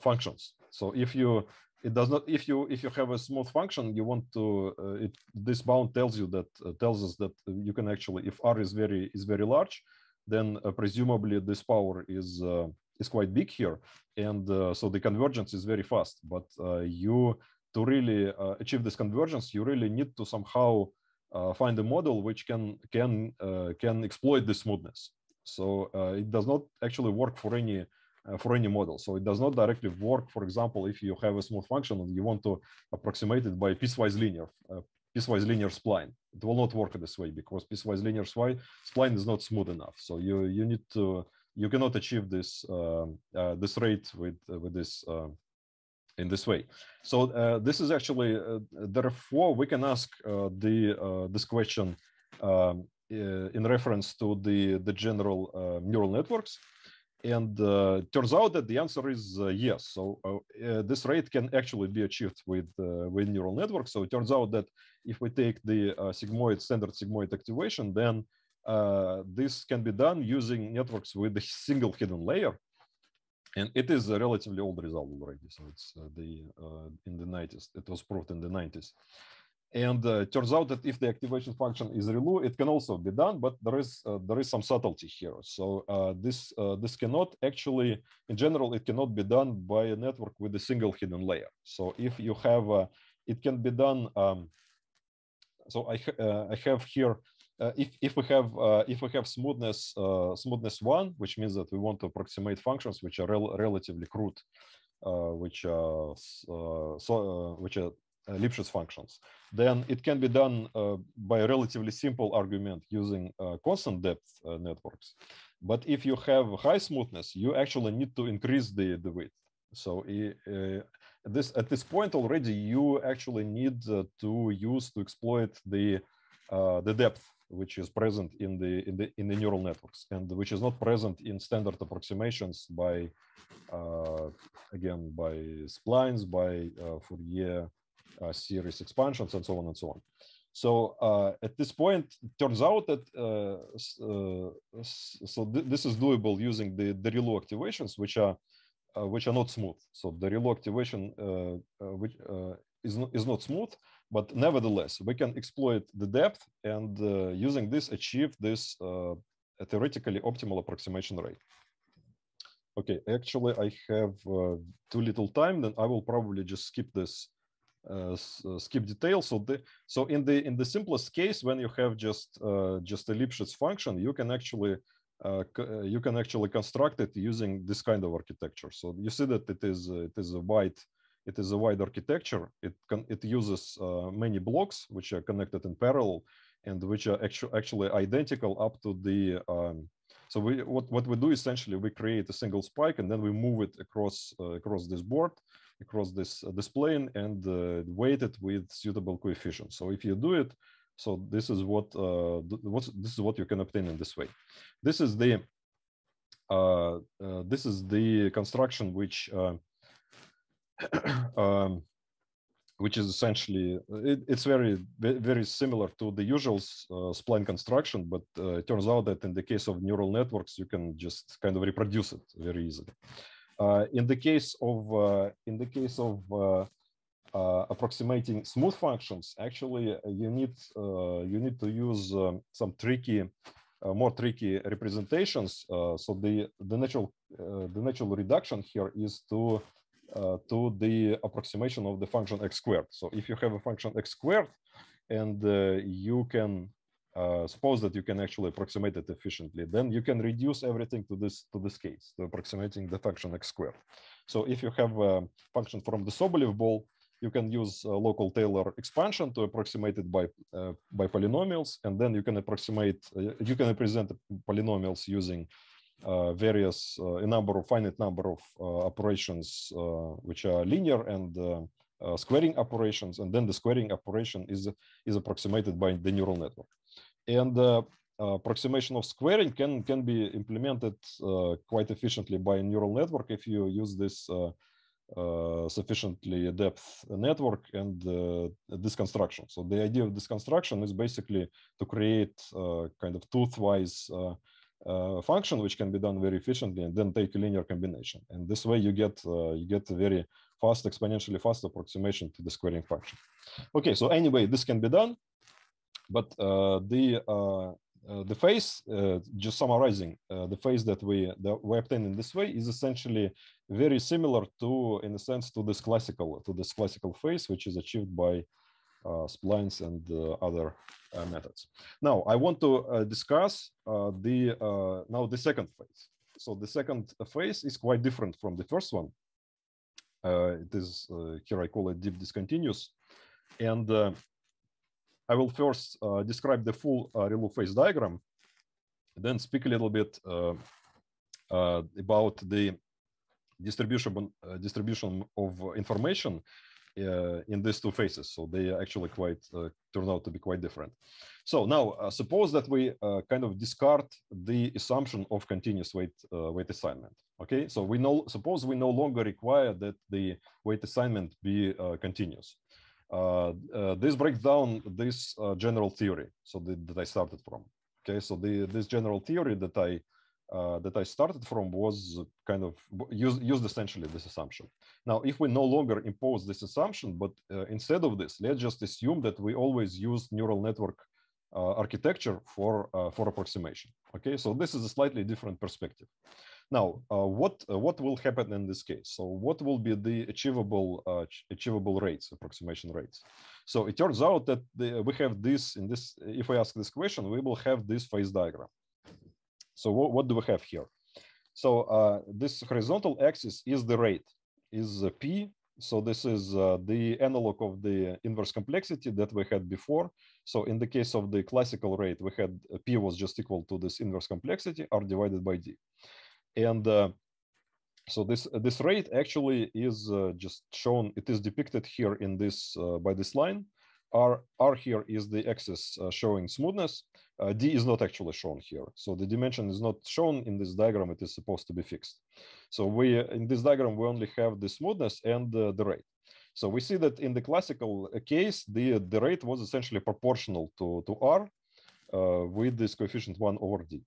functions. So if you it does not if you if you have a smooth function you want to uh, it, this bound tells you that uh, tells us that uh, you can actually if r is very is very large then uh, presumably this power is uh, is quite big here and uh, so the convergence is very fast but you to really achieve this convergence you really need to somehow find a model which can can can exploit the smoothness so it does not actually work for any Э, for any model. So it does not directly work, for example, if you have a smooth function and you want to approximate it by piecewise linear, uh, piecewise linear spline. It will not work this way because piecewise linear spline is not smooth enough. So you, you need to, you cannot achieve this, uh, uh, this rate with, with this, uh, in this way. So uh, this is actually, uh, therefore, we can ask the, this question um, in reference to the, the general neural networks. And uh, turns out that the answer is uh, yes. So uh, uh this rate can actually be achieved with, uh, with neural networks. So it turns out that if we take the uh, sigmoid standard sigmoid activation, then this can be done using networks with a single hidden layer. And it is a relatively old result already. So it's the in the 90s. It was proved in the 90s. And uh, turns out that if the activation function is ReLU, it can also be done, but there is uh, there is some subtlety here. So uh, this uh, this cannot actually, in general, it cannot be done by a network with a single hidden layer. So if you have, uh, it can be done. Um, so I ha uh, I have here. if, if we have if we have smoothness smoothness one, which means that we want to approximate functions which are rel relatively crude, which are so which are Lipschitz э, functions, then it can be done э, by a relatively simple argument using э, constant depth networks. But if you have high smoothness, you actually need to increase the, the width. So uh, this at this point already, you actually need uh, to use to exploit the uh, the depth which is present in the in the in the neural networks and which is not present in standard approximations by uh, again by splines by uh, Fourier uh, series expansions and so on and so on. So uh, at this point, it turns out that uh, uh, so th this is doable using the the relu activations, which are uh, which are not smooth. So the relu activation uh, which is not, is not smooth, but nevertheless we can exploit the depth and using this achieve this theoretically optimal approximation rate. Okay, actually I have too little time, then I will probably just skip this Э, э, skip detail. So the, so in the in the simplest case, when you have just uh, just a Lipschitz function, you can actually uh, you can actually construct it using this kind of architecture. So you see that it is it is a wide it is a wide architecture. It can it uses many blocks which are connected in parallel and which are actu actually identical up to the um, so we, what, what we do essentially, we create a single spike and then we move it across uh, across this board across this this uh, plane and uh, weighted with suitable coefficients. So if you do it, so this is what uh, this is what you can obtain in this way. This is the this is the construction which um, which is essentially it, it's very very similar to the usual uh, spline construction but uh, it turns out that in the case of neural networks you can just kind of reproduce it very easily uh, in the case of uh, in the case of uh, approximating smooth functions, actually you need you need to use um, some tricky, more tricky representations. so the the natural the natural reduction here is to uh, to the approximation of the function x squared. So if you have a function x squared and uh, you can uh, suppose that you can actually approximate it efficiently, then you can reduce everything to this to this case, to approximating the function x squared. So if you have a function from the Sobolev ball, you can use local Taylor expansion to approximate it by uh, by polynomials, and then you can approximate uh, you can represent polynomials using uh, various uh, a number of finite number of uh, operations which are linear and uh, squaring operations, and then the squaring operation is, is approximated by the neural network. And uh, uh, approximation of squaring can, can be implemented uh, quite efficiently by a neural network if you use this uh, uh, sufficiently depth network and this construction. So the idea of this construction is basically to create kind of toothwise uh, function which can be done very efficiently and then take a linear combination and this way you get uh, you get a very fast, exponentially fast approximation to the squaring function. Okay, so anyway, this can be done, but uh, the uh, uh, the phase, uh, just summarizing, uh, the phase that we that we obtain in this way is essentially very similar to, in a sense, to this classical to this classical phase, which is achieved by uh, splines and other methods. Now, I want to discuss the now the second phase. So the second phase is quite different from the first one. Uh, it is, uh, here I call it deep discontinuous. And uh, I will first describe the full ReLU phase diagram, then speak a little bit about the distribution, distribution of information uh, in these two phases. So they actually quite uh, turn out to be quite different. So now uh, suppose that we kind of discard the assumption of continuous weight weight assignment. Okay, so we know suppose we no longer require that the weight assignment be continuous. Uh, uh, this breaks down this uh, general theory so the, that I started from. Okay, so the, this general theory that I uh, that I started from was kind of used, used essentially this assumption. Now, if we no longer impose this assumption, but uh, instead of this, let's just assume that we always use neural network uh, architecture for, uh, for approximation. Okay, so this is a slightly different perspective. Now, uh, what, uh, what will happen in this case? So what will be the achievable, achievable rates, approximation rates? So it turns out that the, we have this in this, if we ask this question, we will have this phase diagram. So what, what do we have here? So uh, this horizontal axis is the rate, is P. So this is uh, the analog of the inverse complexity that we had before. So in the case of the classical rate, we had uh, P was just equal to this inverse complexity R divided by D. And uh, so this this rate actually is uh, just shown, it is depicted here in this uh, by this line. R, R here is the axis showing smoothness uh, D is not actually shown here. So the dimension is not shown in this diagram. It is supposed to be fixed. So we uh, in this diagram, we only have the smoothness and uh, the rate. So we see that in the classical uh, case, the, uh, the rate was essentially proportional to, to R uh, with this coefficient 1 over D.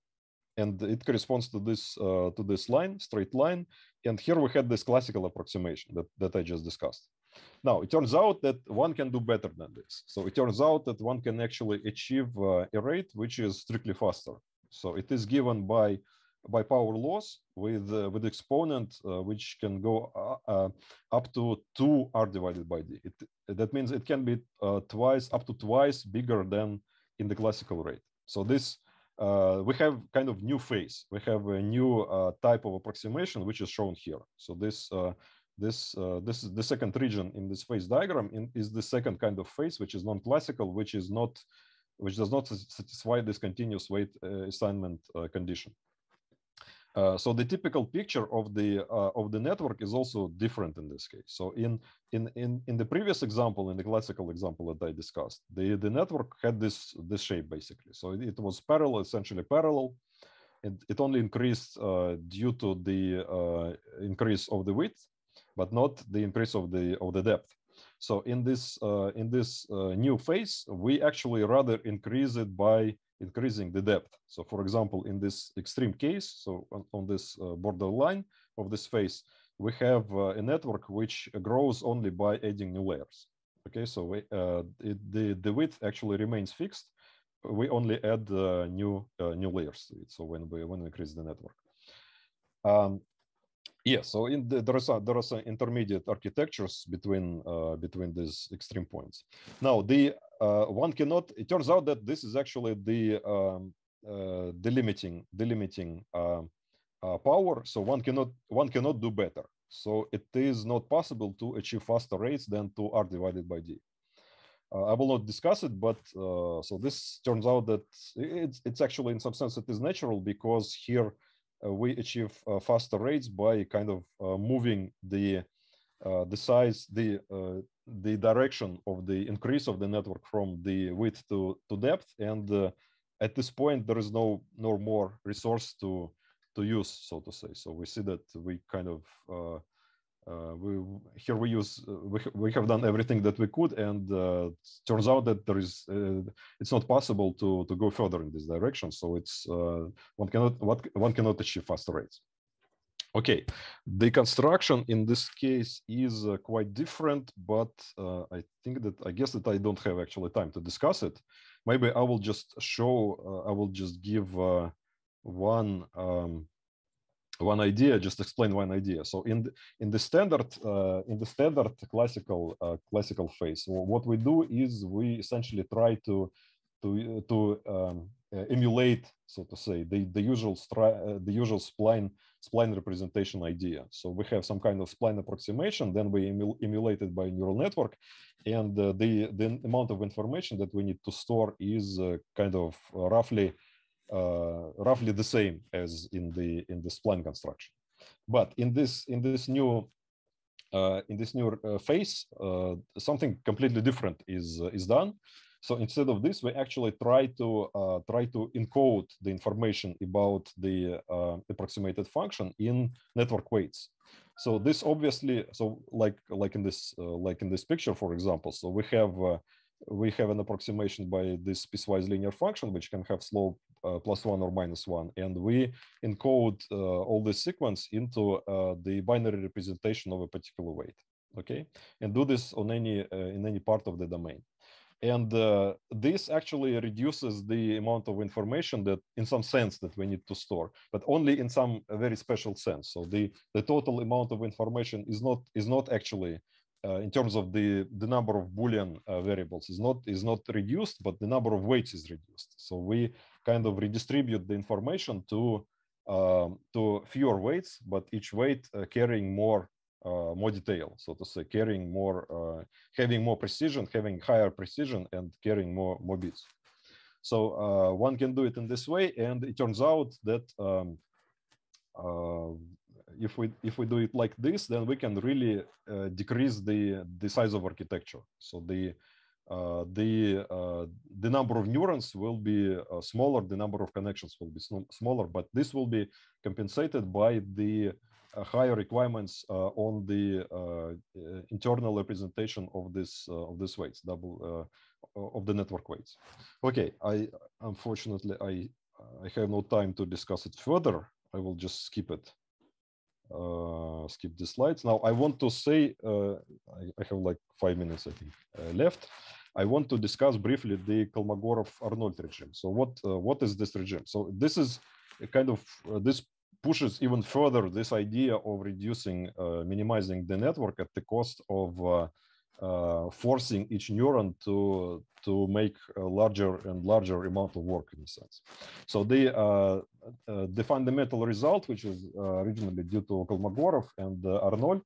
And it corresponds to this to this line, straight line. And here we had this classical approximation that, that I just discussed. Now, it turns out that one can do better than this. So it turns out that one can actually achieve uh, a rate which is strictly faster. So it is given by by power laws with uh, with exponent uh, which can go uh, uh, up to 2 r divided by d. It, that means it can be uh, twice up to twice bigger than in the classical rate. So this uh, we have kind of new phase. We have a new type of approximation which is shown here. So this this uh, this is the second region in this phase diagram in, is the second kind of phase which is non-classical which is not which does not satisfy this continuous weight uh, assignment uh, condition uh, so the typical picture of the uh, of the network is also different in this case so in in in in the previous example in the classical example that i discussed the the network had this this shape basically so it, it was parallel essentially parallel and it only increased uh, due to the increase of the width but not the increase of the of the depth. So in this uh, in this uh, new phase, we actually rather increase it by increasing the depth. So for example, in this extreme case, so on, on this uh, borderline of this phase, we have uh, a network which grows only by adding new layers. Okay, so we, it, uh, the the width actually remains fixed. We only add uh, new new layers. So when we when we increase the network. Um, yeah, so in the, there are there are intermediate architectures between uh, between these extreme points. Now, the uh, one cannot. It turns out that this is actually the um, uh, delimiting delimiting um, uh, power. So one cannot one cannot do better. So it is not possible to achieve faster rates than to r divided by d. Uh, I will not discuss it, but uh, so this turns out that it's it's actually in some sense it is natural because here uh, we achieve uh, faster rates by kind of uh, moving the the size the the direction of the increase of the network from the width to, to depth. And uh, at this point, there is no, no more resource to, to use, so to say. So we see that we kind of uh, we here we use uh, we, we have done everything that we could and uh, turns out that there is uh, it's not possible to to go further in this direction so it's uh, one cannot what one cannot achieve faster rates okay the construction in this case is uh, quite different but i think that i guess that i don't have actually time to discuss it maybe i will just show i will just give one um, one idea just explain one idea so in the, in the standard uh, in the standard classical uh, classical phase what we do is we essentially try to to to um, uh, emulate so to say the the usual uh, the usual spline spline representation idea so we have some kind of spline approximation then we emul emulate it by neural network and uh, the the amount of information that we need to store is uh, kind of roughly uh, roughly the same as in the in the spline construction. But in this in this new uh, in this new uh, phase, something completely different is is done. So instead of this, we actually try to uh, try to encode the information about the uh, approximated function in network weights. So this obviously, so like like in this uh, like in this picture, for example, so we have we have an approximation by this piecewise linear function, which can have slope Э, plus one or minus one. And we encode э, all this sequence into э, the binary representation of a particular weight. Okay, and do this on any in any part of the domain. And uh, this actually reduces the amount of information that in some sense that we need to store, but only in some very special sense. So the, the total amount of information is not, is not actually uh, in terms of the the number of boolean uh, variables is not is not reduced but the number of weights is reduced so we kind of redistribute the information to um, to fewer weights but each weight uh, carrying more uh, more detail, so to say, carrying more, uh, having more precision, having higher precision, and carrying more, more bits. So uh, one can do it in this way, and it turns out that um, if we if we do it like this, then we can really uh, decrease the the size of architecture. So the uh, the uh, the number of neurons will be uh, smaller, the number of connections will be smaller, but this will be compensated by the uh, higher requirements uh, on the internal representation of this of this weights, double of the network weights. Okay, I unfortunately I I have no time to discuss it further. I will just skip it uh, skip the slides. Now I want to say, uh, I, I, have like five minutes I think uh, left. I want to discuss briefly the Kolmogorov-Arnold regime. So what uh, what is this regime? So this is a kind of uh, this pushes even further this idea of reducing, uh, minimizing the network at the cost of uh, forcing each neuron to to make a larger and larger amount of work in a sense. So the uh, uh, the fundamental result, which is uh, originally due to Kolmogorov and uh, Arnold,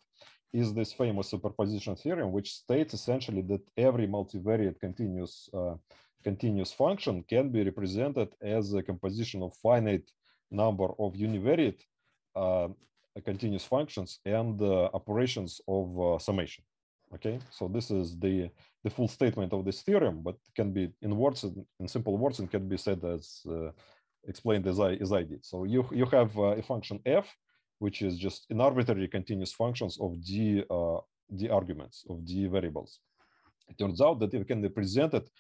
is this famous superposition theorem, which states essentially that every multivariate continuous uh, continuous function can be represented as a composition of finite number of univariate continuous functions and operations of summation. Okay, so this is the, the full statement of this theorem, but can be in words, in simple words, and can be said as uh, explained as I, as I did. So you, you have uh, a function f, which is just an arbitrary continuous functions of d, uh, d arguments, of d variables. It turns out that it can be presented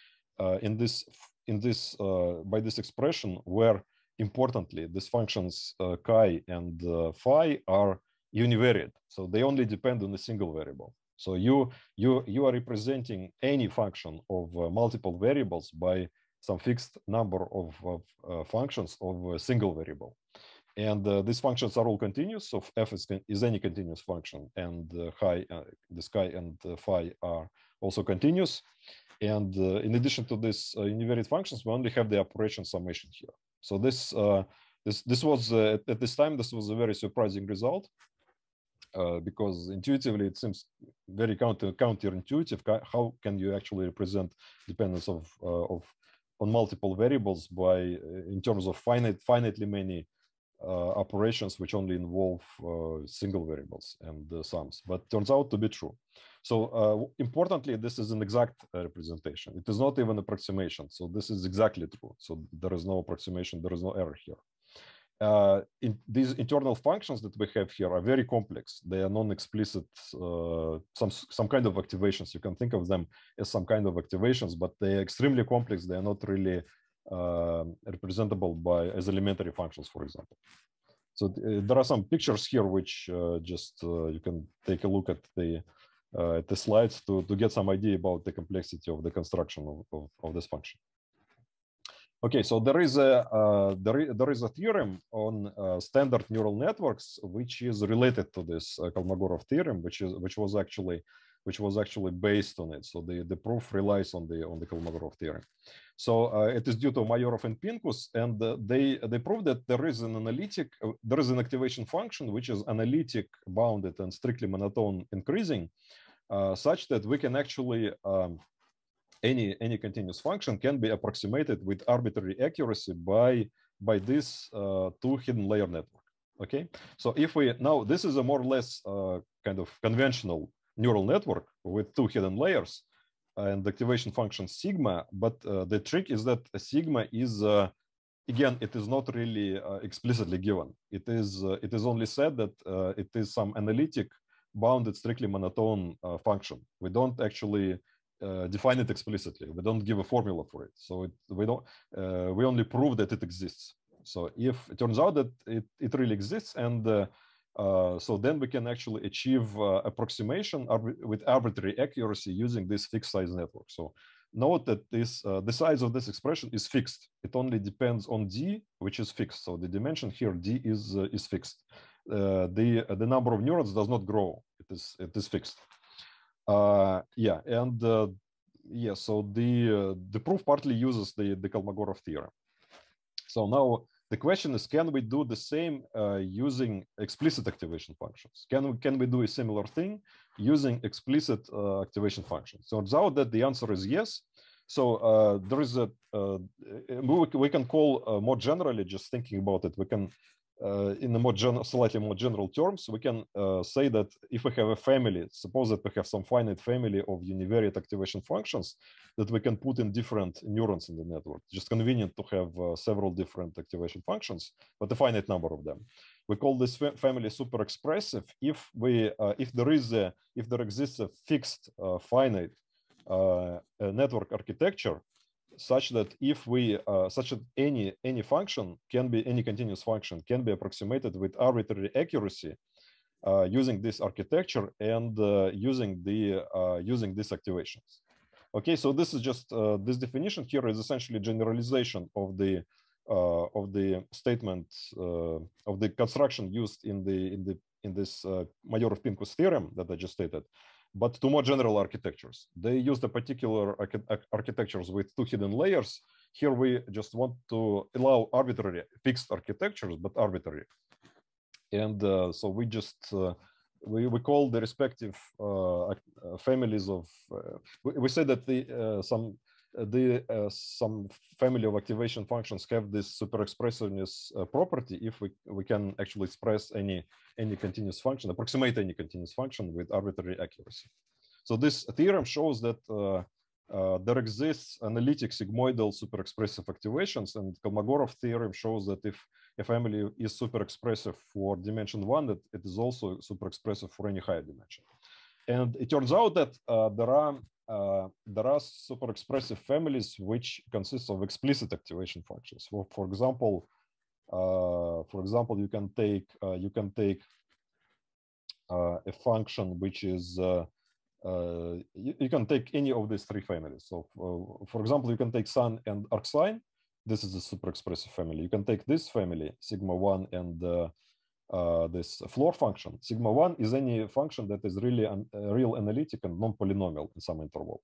uh, in this, in this uh, by this expression where importantly, these functions uh, chi and uh, phi are univariate. So they only depend on a single variable. So you, you, you are representing any function of uh, multiple variables by some fixed number of, of uh, functions of a single variable. And uh, these functions are all continuous. So f is, is any continuous function, and uh, high, uh, this sky and phi are also continuous. And uh, in addition to this uh, invariant functions, we only have the operation summation here. So this uh, this this was at this time this was a very surprising result uh, because intuitively it seems very counter counterintuitive. How can you actually represent dependence of uh, of on multiple variables by uh, in terms of finite finitely many uh, operations which only involve uh, single variables and sums? But turns out to be true. So importantly, this is an exact representation. It is not even approximation. So this is exactly true. So there is no approximation. There is no error here. Uh, in, these internal functions that we have here are very complex. They are non-explicit, uh, some some kind of activations. You can think of them as some kind of activations, but they are extremely complex. They are not really uh, representable by as elementary functions, for example. So uh, there are some pictures here, which uh, just you can take a look at the at the slides to to get some idea about the complexity of the construction of, of, of this function. Okay, so there is a uh, there, there is a theorem on uh, standard neural networks which is related to this uh, Kolmogorov theorem, which is which was actually which was actually based on it. So the, the proof relies on the on the Kolmogorov theorem. So uh, it is due to Majorov and Pincus, and uh, they they prove that there is an analytic uh, there is an activation function which is analytic bounded and strictly monotone increasing, uh, such that we can actually um, any any continuous function can be approximated with arbitrary accuracy by by this uh, two hidden layer network okay so if we now this is a more or less uh, kind of conventional neural network with two hidden layers and activation function sigma but uh, the trick is that sigma is uh, again it is not really uh, explicitly given it is uh, it is only said that it is some analytic bounded strictly monotone function we don't actually uh, define it explicitly. We don't give a formula for it. So it, we don't. Uh, we only prove that it exists. So if it turns out that it, it really exists, and uh, uh so then we can actually achieve uh, approximation with arbitrary accuracy using this fixed size network. So note that this uh, the size of this expression is fixed. It only depends on d, which is fixed. So the dimension here d is is fixed. the the number of neurons does not grow. It is it is fixed. Uh, yeah, and uh, yeah, so the uh, the proof partly uses the the Kolmogorov theorem. So now the question is, can we do the same uh, using explicit activation functions? Can we can we do a similar thing using explicit uh, activation functions? Turns out that the answer is yes. So uh, there is a we, we can call more generally, just thinking about it, we can uh, in a more general, slightly more general terms, we can uh, say that if we have a family, suppose that we have some finite family of univariate activation functions that we can put in different neurons in the network. Just convenient to have uh, several different activation functions, but a finite number of them. We call this fa family super expressive if we uh, if there is a if there exists a fixed uh, finite uh, network architecture such that if we uh, such that any any function can be any continuous function can be approximated with arbitrary accuracy uh, using this architecture and uh, using the uh, using these activations. Okay, so this is just uh, this definition here is essentially generalization of the uh, of the statement of the construction used in the in the in this Majorov-Pinkus theorem that I just stated but to more general architectures. They use the particular architectures with two hidden layers. Here we just want to allow arbitrary fixed architectures, but arbitrary. And uh, so we just, uh, we, we call the respective uh, uh families of, uh, we, we say that the uh, some the uh, some family of activation functions have this super expressiveness uh, property if we, we can actually express any any continuous function approximate any continuous function with arbitrary accuracy so this theorem shows that uh, uh, there exists analytic sigmoidal super expressive activations and Kolmogorov theorem shows that if a family is super expressive for dimension one that it is also super expressive for any higher dimension and it turns out that uh, there are uh, there are super expressive families which consist of explicit activation functions. For, for example, uh, for example, you can take uh, you can take uh, a function which is uh, you, you, can take any of these three families. So, for example, you can take sun and arcsine. This is a super expressive family. You can take this family, sigma one and Э, this floor function, sigma one is any function that is really an, a э, real analytic and non-polynomial in some interval.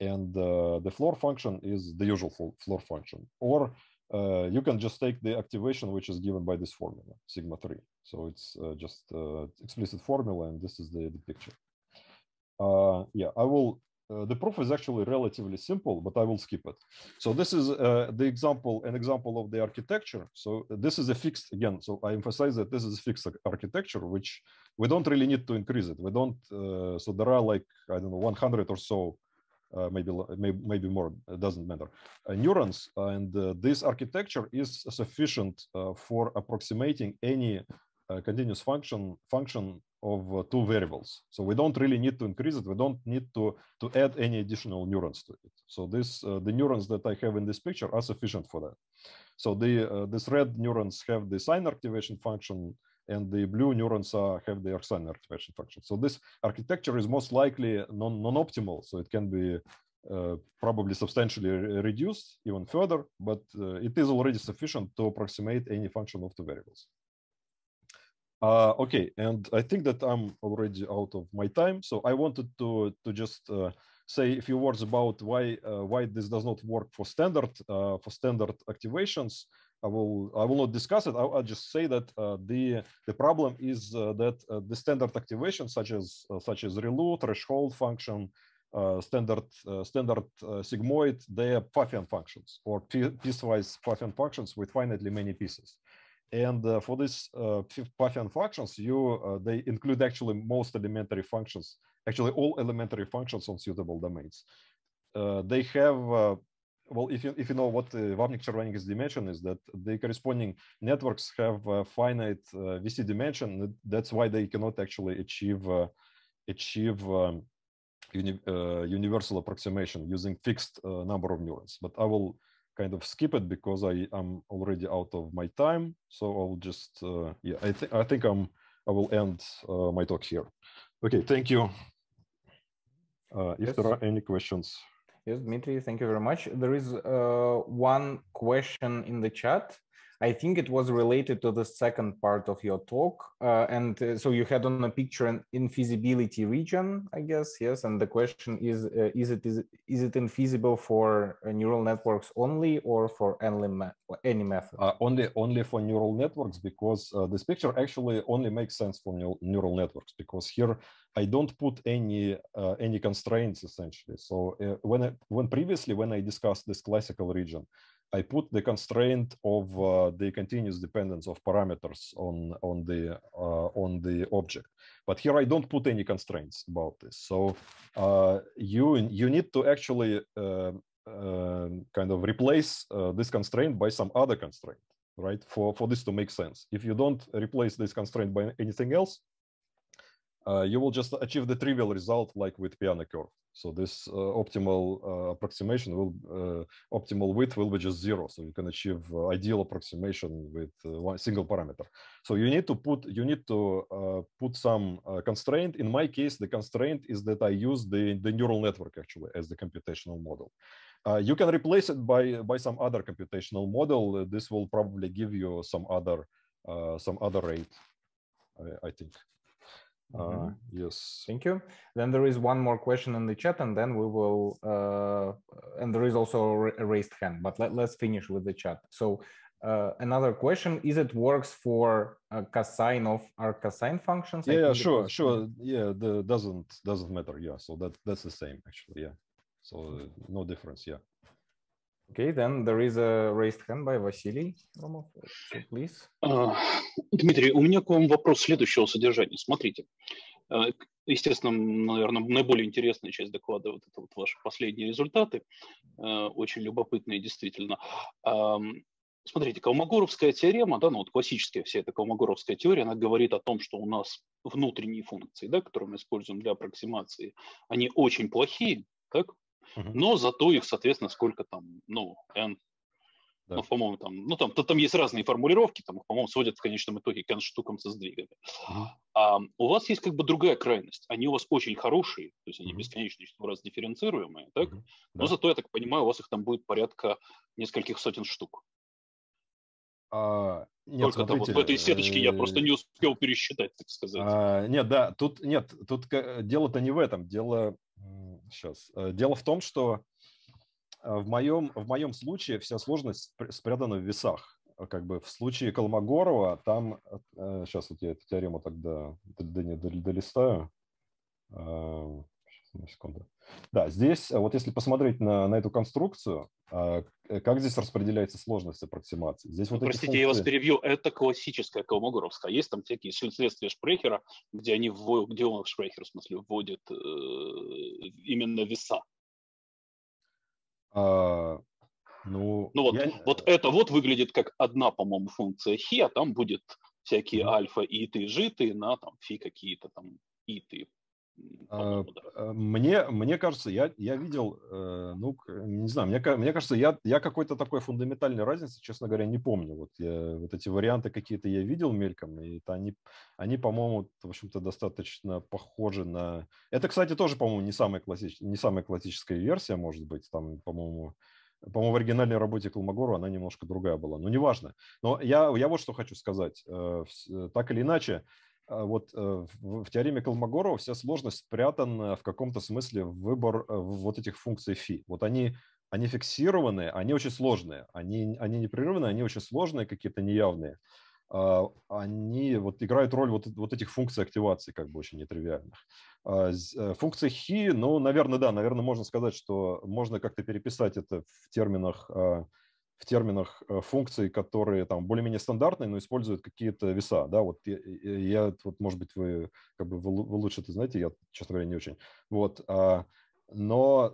And uh, the floor function is the usual floor function. Or uh, you can just take the activation which is given by this formula, sigma three. So it's just explicit formula, and this is the, the picture. Uh, yeah, I will uh, the proof is actually relatively simple, but I will skip it. So this is uh, the example, an example of the architecture. So this is a fixed, again, so I emphasize that this is a fixed architecture, which we don't really need to increase it. We don't, uh, so there are like, I don't know, 100 or so, uh, maybe, maybe more, it doesn't matter, uh, neurons. And this architecture is sufficient for approximating any Э, continuous function function of uh, two variables. So we don't really need to increase it. We don't need to, to add any additional neurons to it. So this uh, the neurons that I have in this picture are sufficient for that. So the uh, this red neurons have the sign activation function and the blue neurons are, have the sign activation function. So this architecture is most likely non-optimal. non so it can be uh, probably substantially re reduced even further, but uh, it is already sufficient to approximate any function of two variables. Uh, okay, and I think that I'm already out of my time, so I wanted to to just uh, say a few words about why uh, why this does not work for standard uh, for standard activations. I will I will not discuss it. I'll, I'll just say that uh, the the problem is uh, that the standard activations such as such as ReLU, threshold function, standard standard sigmoid, they are Puffian functions or piecewise Puffian functions with finitely many pieces. And uh, for these uh, Python functions, you uh, they include actually most elementary functions, actually all elementary functions on suitable domains. Uh, they have, uh, well, if you, if you know what the Vapnik Chervanik's dimension is, that the corresponding networks have a uh, finite VC dimension. That's why they cannot actually achieve achieve um, uni universal approximation using fixed number of neurons. But I will kind of skip it because I am already out of my time. So I'll just uh, yeah, I think I think I'm I will end uh, my talk here. Okay, thank you. Uh, if yes. there are any questions. Yes, Dmitry, thank you very much. There is uh, one question in the chat I think it was related to the second part of your talk. Uh, and uh, so you had on a picture an infeasibility region, I guess, yes. And the question is, uh, is, it, is, is it infeasible for uh, neural networks only or for any method? Uh, only, only for neural networks because uh, this picture actually only makes sense for neural, neural networks because here I don't put any any constraints essentially. So when I, when previously when I discussed this classical region, I put the constraint of uh, the continuous dependence of parameters on on the uh, on the object. But here I don't put any constraints about this. So uh, you you need to actually um, um, kind of replace uh, this constraint by some other constraint, right? For for this to make sense. If you don't replace this constraint by anything else, uh, you will just achieve the trivial result like with piano curve. So this uh, optimal uh, approximation will, uh, optimal width will be just zero. So you can achieve uh, ideal approximation with uh, one single parameter. So you need to put, you need to put some constraint. In my case, the constraint is that I use the, the neural network actually as the computational model. you can replace it by, by some other computational model. This will probably give you some other, some other rate, I, I think. Mm-hmm. Uh, yes. Thank you. Then there is one more question in the chat, and then we will. Uh, and there is also a raised hand, but let, us finish with the chat. So uh, another question: Is it works for a uh, cosine of our cosine functions? Yeah, yeah sure, sure. Yeah, the doesn't doesn't matter. Yeah, so that that's the same actually. Yeah, so no difference. Yeah. Okay, then there is a raised hand by Василий Romov. So please. Uh, Дмитрий, у меня к вам вопрос следующего содержания. Смотрите, uh, естественно, наверное, наиболее интересная часть доклада вот это вот ваши последние результаты, uh, очень любопытные действительно. А, смотрите, Калмогоровская теорема, да, ну вот классическая вся эта Калмогоровская теория, она говорит о том, что у нас внутренние функции, да, которые мы используем для аппроксимации, они очень плохие, так? Угу. Но зато их, соответственно, сколько там, ну, N да. Ну, по-моему, там, ну, там, то там есть разные формулировки, там, по-моему, сводят в конечном итоге к штукам со сдвигами. А, у вас есть как бы другая крайность. Они у вас очень хорошие, то есть они uh-huh. бесконечное число раз дифференцируемые, так? Uh-huh. Но зато, я так понимаю, у вас их там будет порядка нескольких сотен штук. А, нет, Только смотрите, там вот в этой сеточке я просто э, не успел пересчитать, так сказать. А, нет, да, тут нет, тут дело-то не в этом. Дело Сейчас. Э, дело в том, что э, в моем, в моем случае вся сложность спрятана в весах. Э, как бы в случае Колмогорова там... Сейчас вот я эту теорему тогда долистаю. До, до, до одну секунду. Да, здесь, э, вот если посмотреть на, на эту конструкцию, а, э, как здесь распределяется сложность аппроксимации? Здесь ну, вот простите, функции... я вас перебью, это классическая Колмогоровская. Есть там всякие следствия Шпрехера, где они вводят, где он Шпрехер, в смысле, вводит э, именно веса. А, ну, ну вот, я... вот это вот выглядит как одна, по-моему, функция хи, а там будет всякие mm-hmm. альфа, иты, житы на там фи какие-то там и ты. Э, э, мне, мне кажется, я, я видел, э, ну, не знаю, мне, мне кажется, я, я какой-то такой фундаментальной разницы, честно говоря, не помню. Вот, я, вот эти варианты какие-то я видел мельком, и это они, они по-моему, в общем-то, достаточно похожи на... Это, кстати, тоже, по-моему, не, самая классич... не самая классическая версия, может быть, там, по-моему, по-моему, в оригинальной работе Колмогору она немножко другая была, но неважно. Но я, я вот что хочу сказать. Так или иначе, а вот э, в теореме Колмогорова вся сложность спрятана в каком-то смысле в выбор э, вот этих функций фи. Вот они, они фиксированные, они очень сложные, они, они непрерывные, они очень сложные, какие-то неявные. А, они вот играют роль вот, вот этих функций активации, как бы очень нетривиальных. А, э, функции хи, ну, наверное, да, наверное, можно сказать, что можно как-то переписать это в терминах в терминах э, функций, которые там более-менее стандартные, но используют какие-то веса, да, вот я, я, вот, может быть, вы, как бы, вы, лучше это знаете, я, честно говоря, не очень, вот, а, но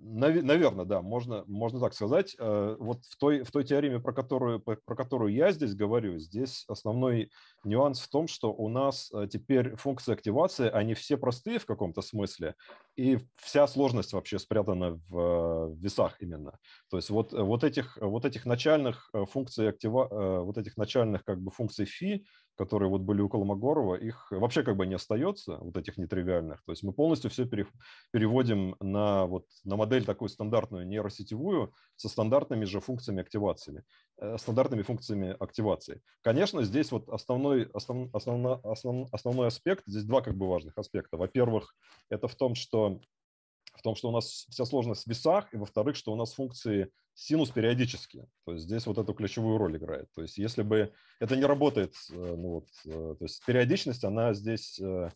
Наверное, да, можно, можно так сказать. Э, вот в той, в той теореме, про которую, про которую я здесь говорю, здесь основной нюанс в том, что у нас э, теперь функции активации, они все простые в каком-то смысле, и вся сложность вообще спрятана в э, весах именно. То есть вот, вот, этих, вот этих начальных функций актива, вот этих начальных как бы функций фи которые вот были у Колмогорова, их вообще как бы не остается, вот этих нетривиальных. То есть мы полностью все переводим на, вот, на модель такую стандартную нейросетевую со стандартными же функциями активации. Э, стандартными функциями активации. Конечно, здесь вот основной, основ, основна, основ, основной аспект, здесь два как бы важных аспекта. Во-первых, это в том, что в том, что у нас вся сложность в весах, и, во-вторых, что у нас функции синус периодические. То есть здесь вот эту ключевую роль играет. То есть если бы это не работает, э, ну вот, э, то есть периодичность, она здесь э,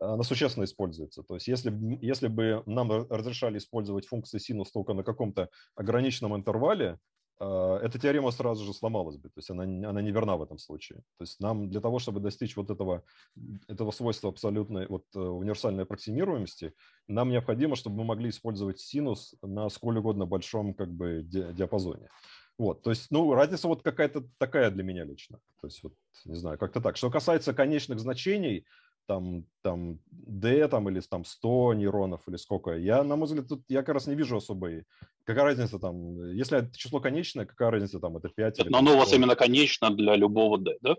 она существенно используется. То есть если, если бы нам разрешали использовать функции синус только на каком-то ограниченном интервале, а, эта теорема сразу же сломалась бы, то есть она, она неверна в этом случае. То есть нам для того, чтобы достичь вот этого, этого свойства абсолютной, вот э, универсальной аппроксимируемости, нам необходимо, чтобы мы могли использовать синус на сколь угодно большом как бы диапазоне. Вот, то есть, ну, разница вот какая-то такая для меня лично. То есть, вот, не знаю, как-то так. Что касается конечных значений, там, там D там, или там 100 нейронов или сколько. Я, на мой взгляд, тут я как раз не вижу особой. Какая разница там, если это число конечное, какая разница там, это 5 Но оно у вас именно конечно для любого D, да?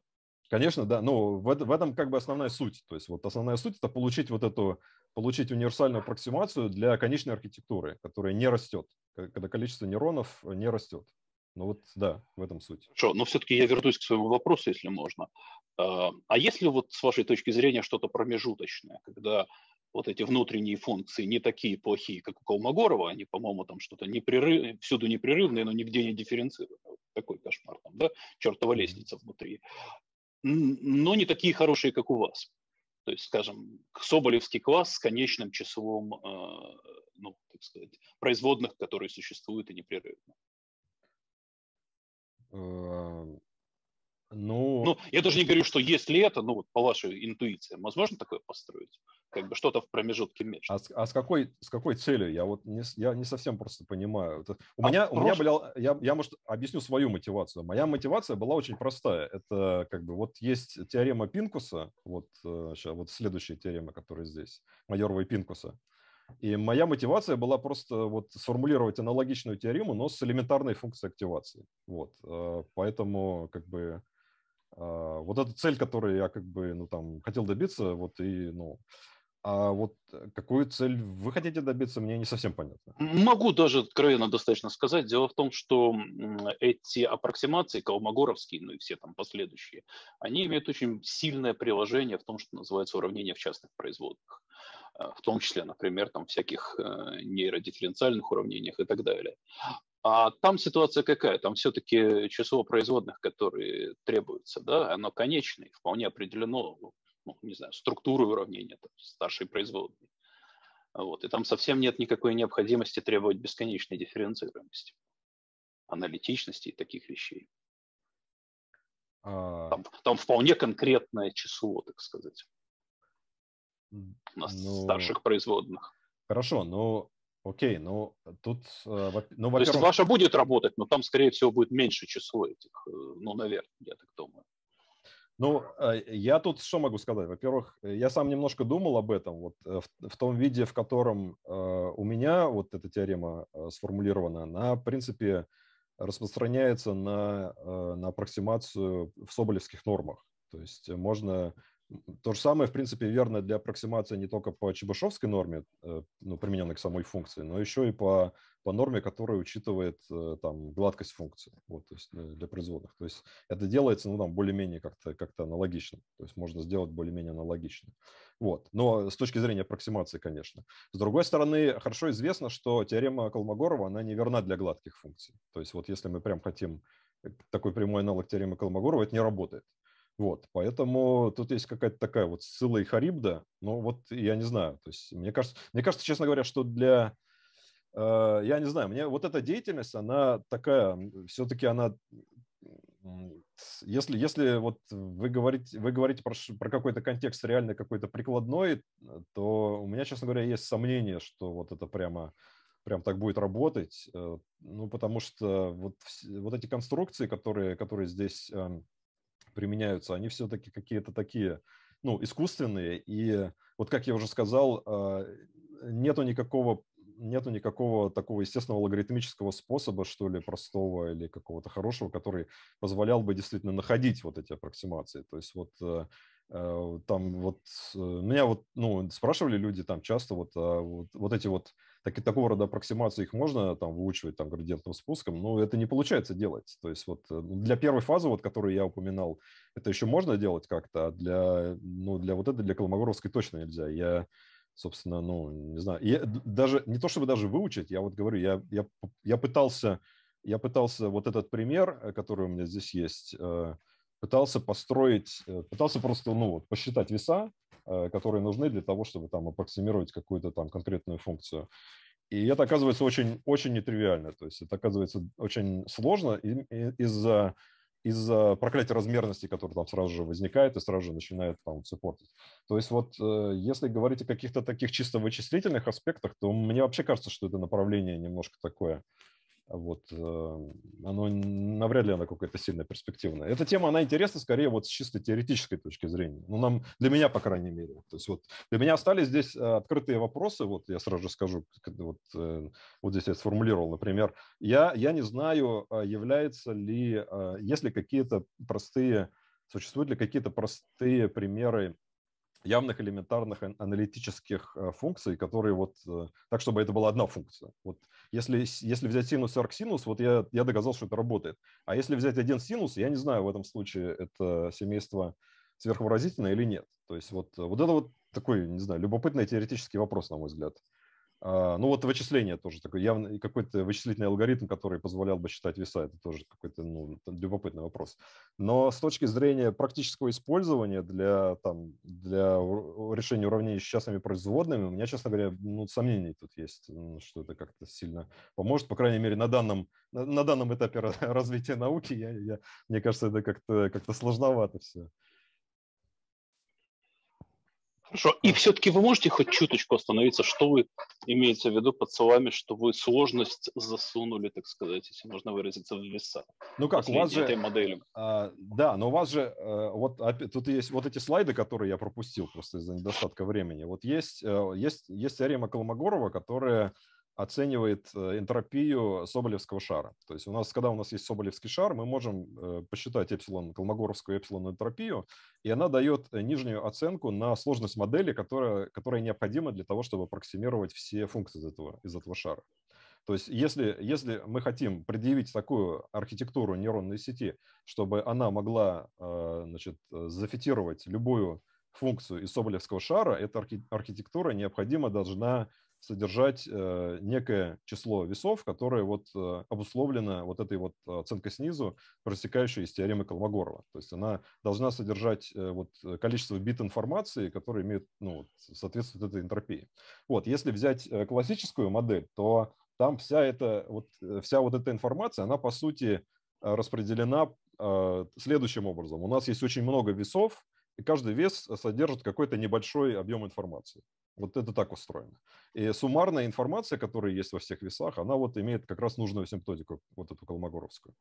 Конечно, да. Ну, в, в этом как бы основная суть. То есть вот основная суть – это получить вот эту, получить универсальную аппроксимацию для конечной архитектуры, которая не растет, когда количество нейронов не растет. Ну вот да, в этом суть. Хорошо, но все-таки я вернусь к своему вопросу, если можно. А, а если вот с вашей точки зрения что-то промежуточное, когда вот эти внутренние функции не такие плохие, как у Колмогорова, они, по-моему, там что-то непрерыв... всюду непрерывные, но нигде не дифференцированы. Вот такой кошмар там, да? Чертова лестница внутри. Но не такие хорошие, как у вас. То есть, скажем, Соболевский класс с конечным числом, а, ну, так сказать, производных, которые существуют и непрерывно. Э, ну, ну, я даже не говорю, что если это, ну вот по вашей интуиции, возможно такое построить? Как бы что-то в промежутке между. А, с, а с, какой, с какой целью? Я вот не, я не совсем просто понимаю. Это, у, а меня, прошлом... у меня была, я, я, может, объясню свою мотивацию. Моя мотивация была очень простая. Это как бы вот есть теорема Пинкуса, вот, сейчас, э, вот следующая теорема, которая здесь, майорова Пинкуса. И моя мотивация была просто вот сформулировать аналогичную теорему, но с элементарной функцией активации. Вот. Э, поэтому как бы э, вот эта цель, которую я как бы ну, там, хотел добиться, вот и ну, а вот э, какую цель вы хотите добиться, мне не совсем понятно. Могу даже откровенно достаточно сказать. Дело в том, что эти аппроксимации, Калмогоровские, ну и все там последующие, они имеют очень сильное приложение в том, что называется уравнение в частных производных. Э, в том числе, например, там всяких э, нейродифференциальных уравнениях и так далее. А там ситуация какая? Там все-таки число производных, которые требуются, да, оно конечное, вполне определено ну, не знаю, структуры уравнения там, старшей производной. Вот. И там совсем нет никакой необходимости требовать бесконечной дифференцированности, аналитичности и таких вещей. А... Там, там вполне конкретное число, так сказать, у ну... старших производных. Хорошо, но ну, окей, но ну, тут... Э, ну, во То есть ваша будет работать, но там, скорее всего, будет меньше число этих, э, ну, наверное, я так думаю. Ну, а, я тут что могу сказать? Во-первых, э, я сам немножко думал об этом, вот э, в, в том виде, в котором э, у меня вот эта теорема э, сформулирована, она, в принципе, распространяется на, э, на аппроксимацию в соболевских нормах. То есть можно то же самое, в принципе, верно для аппроксимации не только по чебышевской норме, э, ну, примененной к самой функции, но еще и по, по норме, которая учитывает э, там, гладкость функции вот, то есть э, для производных. То есть это делается ну, там, более-менее как-то как аналогично. То есть можно сделать более-менее аналогично. Вот. Но с точки зрения аппроксимации, конечно. С другой стороны, хорошо известно, что теорема Колмогорова, она не верна для гладких функций. То есть вот если мы прям хотим такой прямой аналог теоремы Колмогорова, это не работает. Вот, поэтому тут есть какая-то такая вот Сцилла и Харибда, но вот я не знаю, то есть мне кажется, мне кажется, честно говоря, что для, э, я не знаю, мне вот эта деятельность, она такая, все-таки она, если, если вот вы говорите, вы говорите про, про какой-то контекст реальный, какой-то прикладной, э, то у меня, честно говоря, есть сомнение, что вот это прямо прям так будет работать, э, ну, потому что вот, вот эти конструкции, которые, которые здесь эм, применяются, они все-таки какие-то такие, ну, искусственные. И вот, как я уже сказал, а, нету никакого нету никакого такого естественного логарифмического способа, что ли, простого или какого-то хорошего, который позволял бы действительно находить вот эти аппроксимации. То есть вот э, э, там вот э, меня вот, ну, спрашивали люди там часто вот, а, вот, вот эти вот так, такого рода аппроксимации их можно там выучивать там градиентным спуском, но это не получается делать. То есть вот э, для первой фазы, вот, которую я упоминал, это еще можно делать как-то, а для, ну, для вот этой, для Колмогоровской точно нельзя. Я собственно, ну, не знаю. И э, даже не то, чтобы даже выучить, я вот говорю, я, я, я пытался, я пытался вот этот пример, э, который у меня здесь есть, пытался построить, пытался просто, ну, вот, посчитать веса, Э, которые нужны для того, чтобы там аппроксимировать какую-то там конкретную функцию. И это оказывается очень, очень нетривиально. То есть это оказывается очень сложно из-за из-за проклятия размерности, которая там сразу же возникает и сразу же начинает там все портить. То есть вот э, если говорить о каких-то таких чисто вычислительных аспектах, то мне вообще кажется, что это направление немножко такое вот, э, оно навряд ли она какая то сильно перспективная. Эта тема, она интересна скорее вот с чисто теоретической точки зрения. Ну, нам, для меня, по крайней мере. То есть вот для меня остались здесь э, открытые вопросы, вот я сразу же скажу, вот, э, вот здесь я сформулировал, например, я, я не знаю, а является ли, а, есть ли какие-то простые, существуют ли какие-то простые примеры явных элементарных аналитических функций, которые вот так, чтобы это была одна функция. Вот если, если взять синус и арксинус, вот я, я доказал, что это работает. А если взять один синус, я не знаю, в этом случае это семейство сверхвыразительное или нет. То есть вот, вот это вот такой, не знаю, любопытный теоретический вопрос, на мой взгляд. А, ну вот вычисление тоже такой явно какой-то вычислительный алгоритм, который позволял бы считать веса, это тоже какой-то ну, любопытный вопрос. Но с точки зрения практического использования для там для решения уравнений с частными производными, у меня, честно говоря, ну сомнений тут есть, что это как-то сильно поможет. По крайней мере на данном на, на данном этапе развития науки, я, я мне кажется, это как-то как-то сложновато все. Хорошо. И все-таки вы можете хоть чуточку остановиться, что вы имеете в виду под словами, что вы сложность засунули, так сказать, если можно выразиться, в веса. Ну как, у вас же... Этой модели. А, да, но у вас же... А, вот опять, тут есть вот эти слайды, которые я пропустил просто из-за недостатка времени. Вот есть, э, есть, есть теорема Колмогорова, которая оценивает э, энтропию соболевского шара. То есть у нас, когда у нас есть соболевский шар, мы можем э, посчитать эпсилон, колмогоровскую эпсилон энтропию, и она дает э, нижнюю оценку на сложность модели, которая, которая необходима для того, чтобы аппроксимировать все функции из этого, из этого шара. То есть если, если мы хотим предъявить такую архитектуру нейронной сети, чтобы она могла значит, зафитировать любую функцию из Соболевского шара, эта архитектура необходимо должна содержать э, некое число весов, которое вот э, обусловлено вот этой вот э, оценкой снизу, просекающей из теоремы Колмогорова. То есть она должна содержать вот количество бит информации, которые имеют, ну, соответствуют этой энтропии. Вот, если взять классическую модель, то там вся эта вот, вся вот эта информация, она по сути распределена следующим образом. У нас есть очень много весов, и каждый вес э, содержит какой-то небольшой объем информации. Вот это так устроено. И суммарная информация, которая есть во всех весах, она вот имеет как раз нужную симптотику, вот эту колмогоровскую.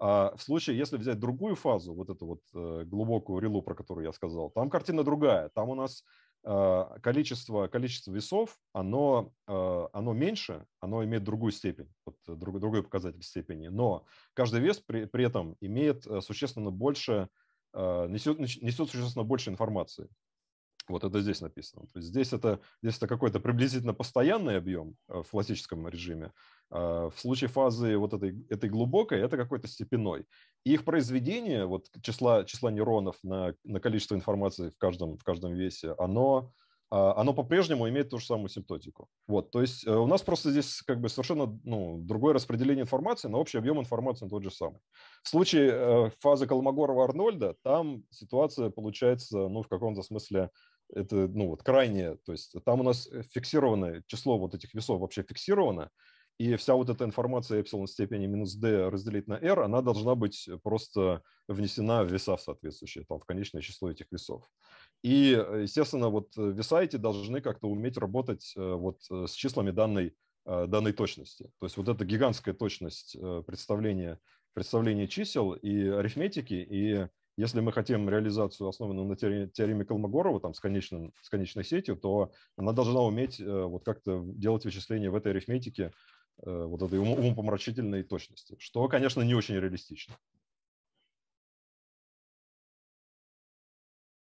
А в случае, если взять другую фазу, вот эту вот э, глубокую релу, про которую я сказал, там картина другая. Там у нас а, количество, количество весов, оно, э, оно меньше, оно имеет другую степень, вот, друг, другой показатель степени. Но каждый вес при, при этом имеет существенно больше а, несет, несет существенно больше информации. Вот это здесь написано. То есть здесь это, здесь это какой-то приблизительно постоянный объем а, в классическом режиме. А, в случае фазы вот этой, этой глубокой, это какой-то степенной. И их произведение, вот числа, числа нейронов на, на количество информации в каждом, в каждом весе, оно, а, оно по-прежнему имеет ту же самую симптотику. Вот, то есть э, у нас просто здесь как бы совершенно ну, другое распределение информации, но общий объем информации тот же самый. В случае э, фазы Колмогорова-Арнольда там ситуация получается, ну, в каком-то смысле это, ну, вот крайнее, то есть там у нас фиксированное число вот этих весов вообще фиксировано, и вся вот эта информация эпсилон степени минус d разделить на r, она должна быть просто внесена в веса в соответствующее, там, в конечное число этих весов. И, э, естественно, вот э, висайте должны как-то уметь работать э, вот с числами данной, данной точности. То есть вот эта гигантская точность представления, представления чисел и арифметики, и если мы хотим реализацию, основанную на теореме Колмогорова, там, с, конечным, с конечной сетью, то она должна уметь вот как-то делать вычисления в этой арифметике вот этой умопомрачительной точности, что, конечно, не очень реалистично.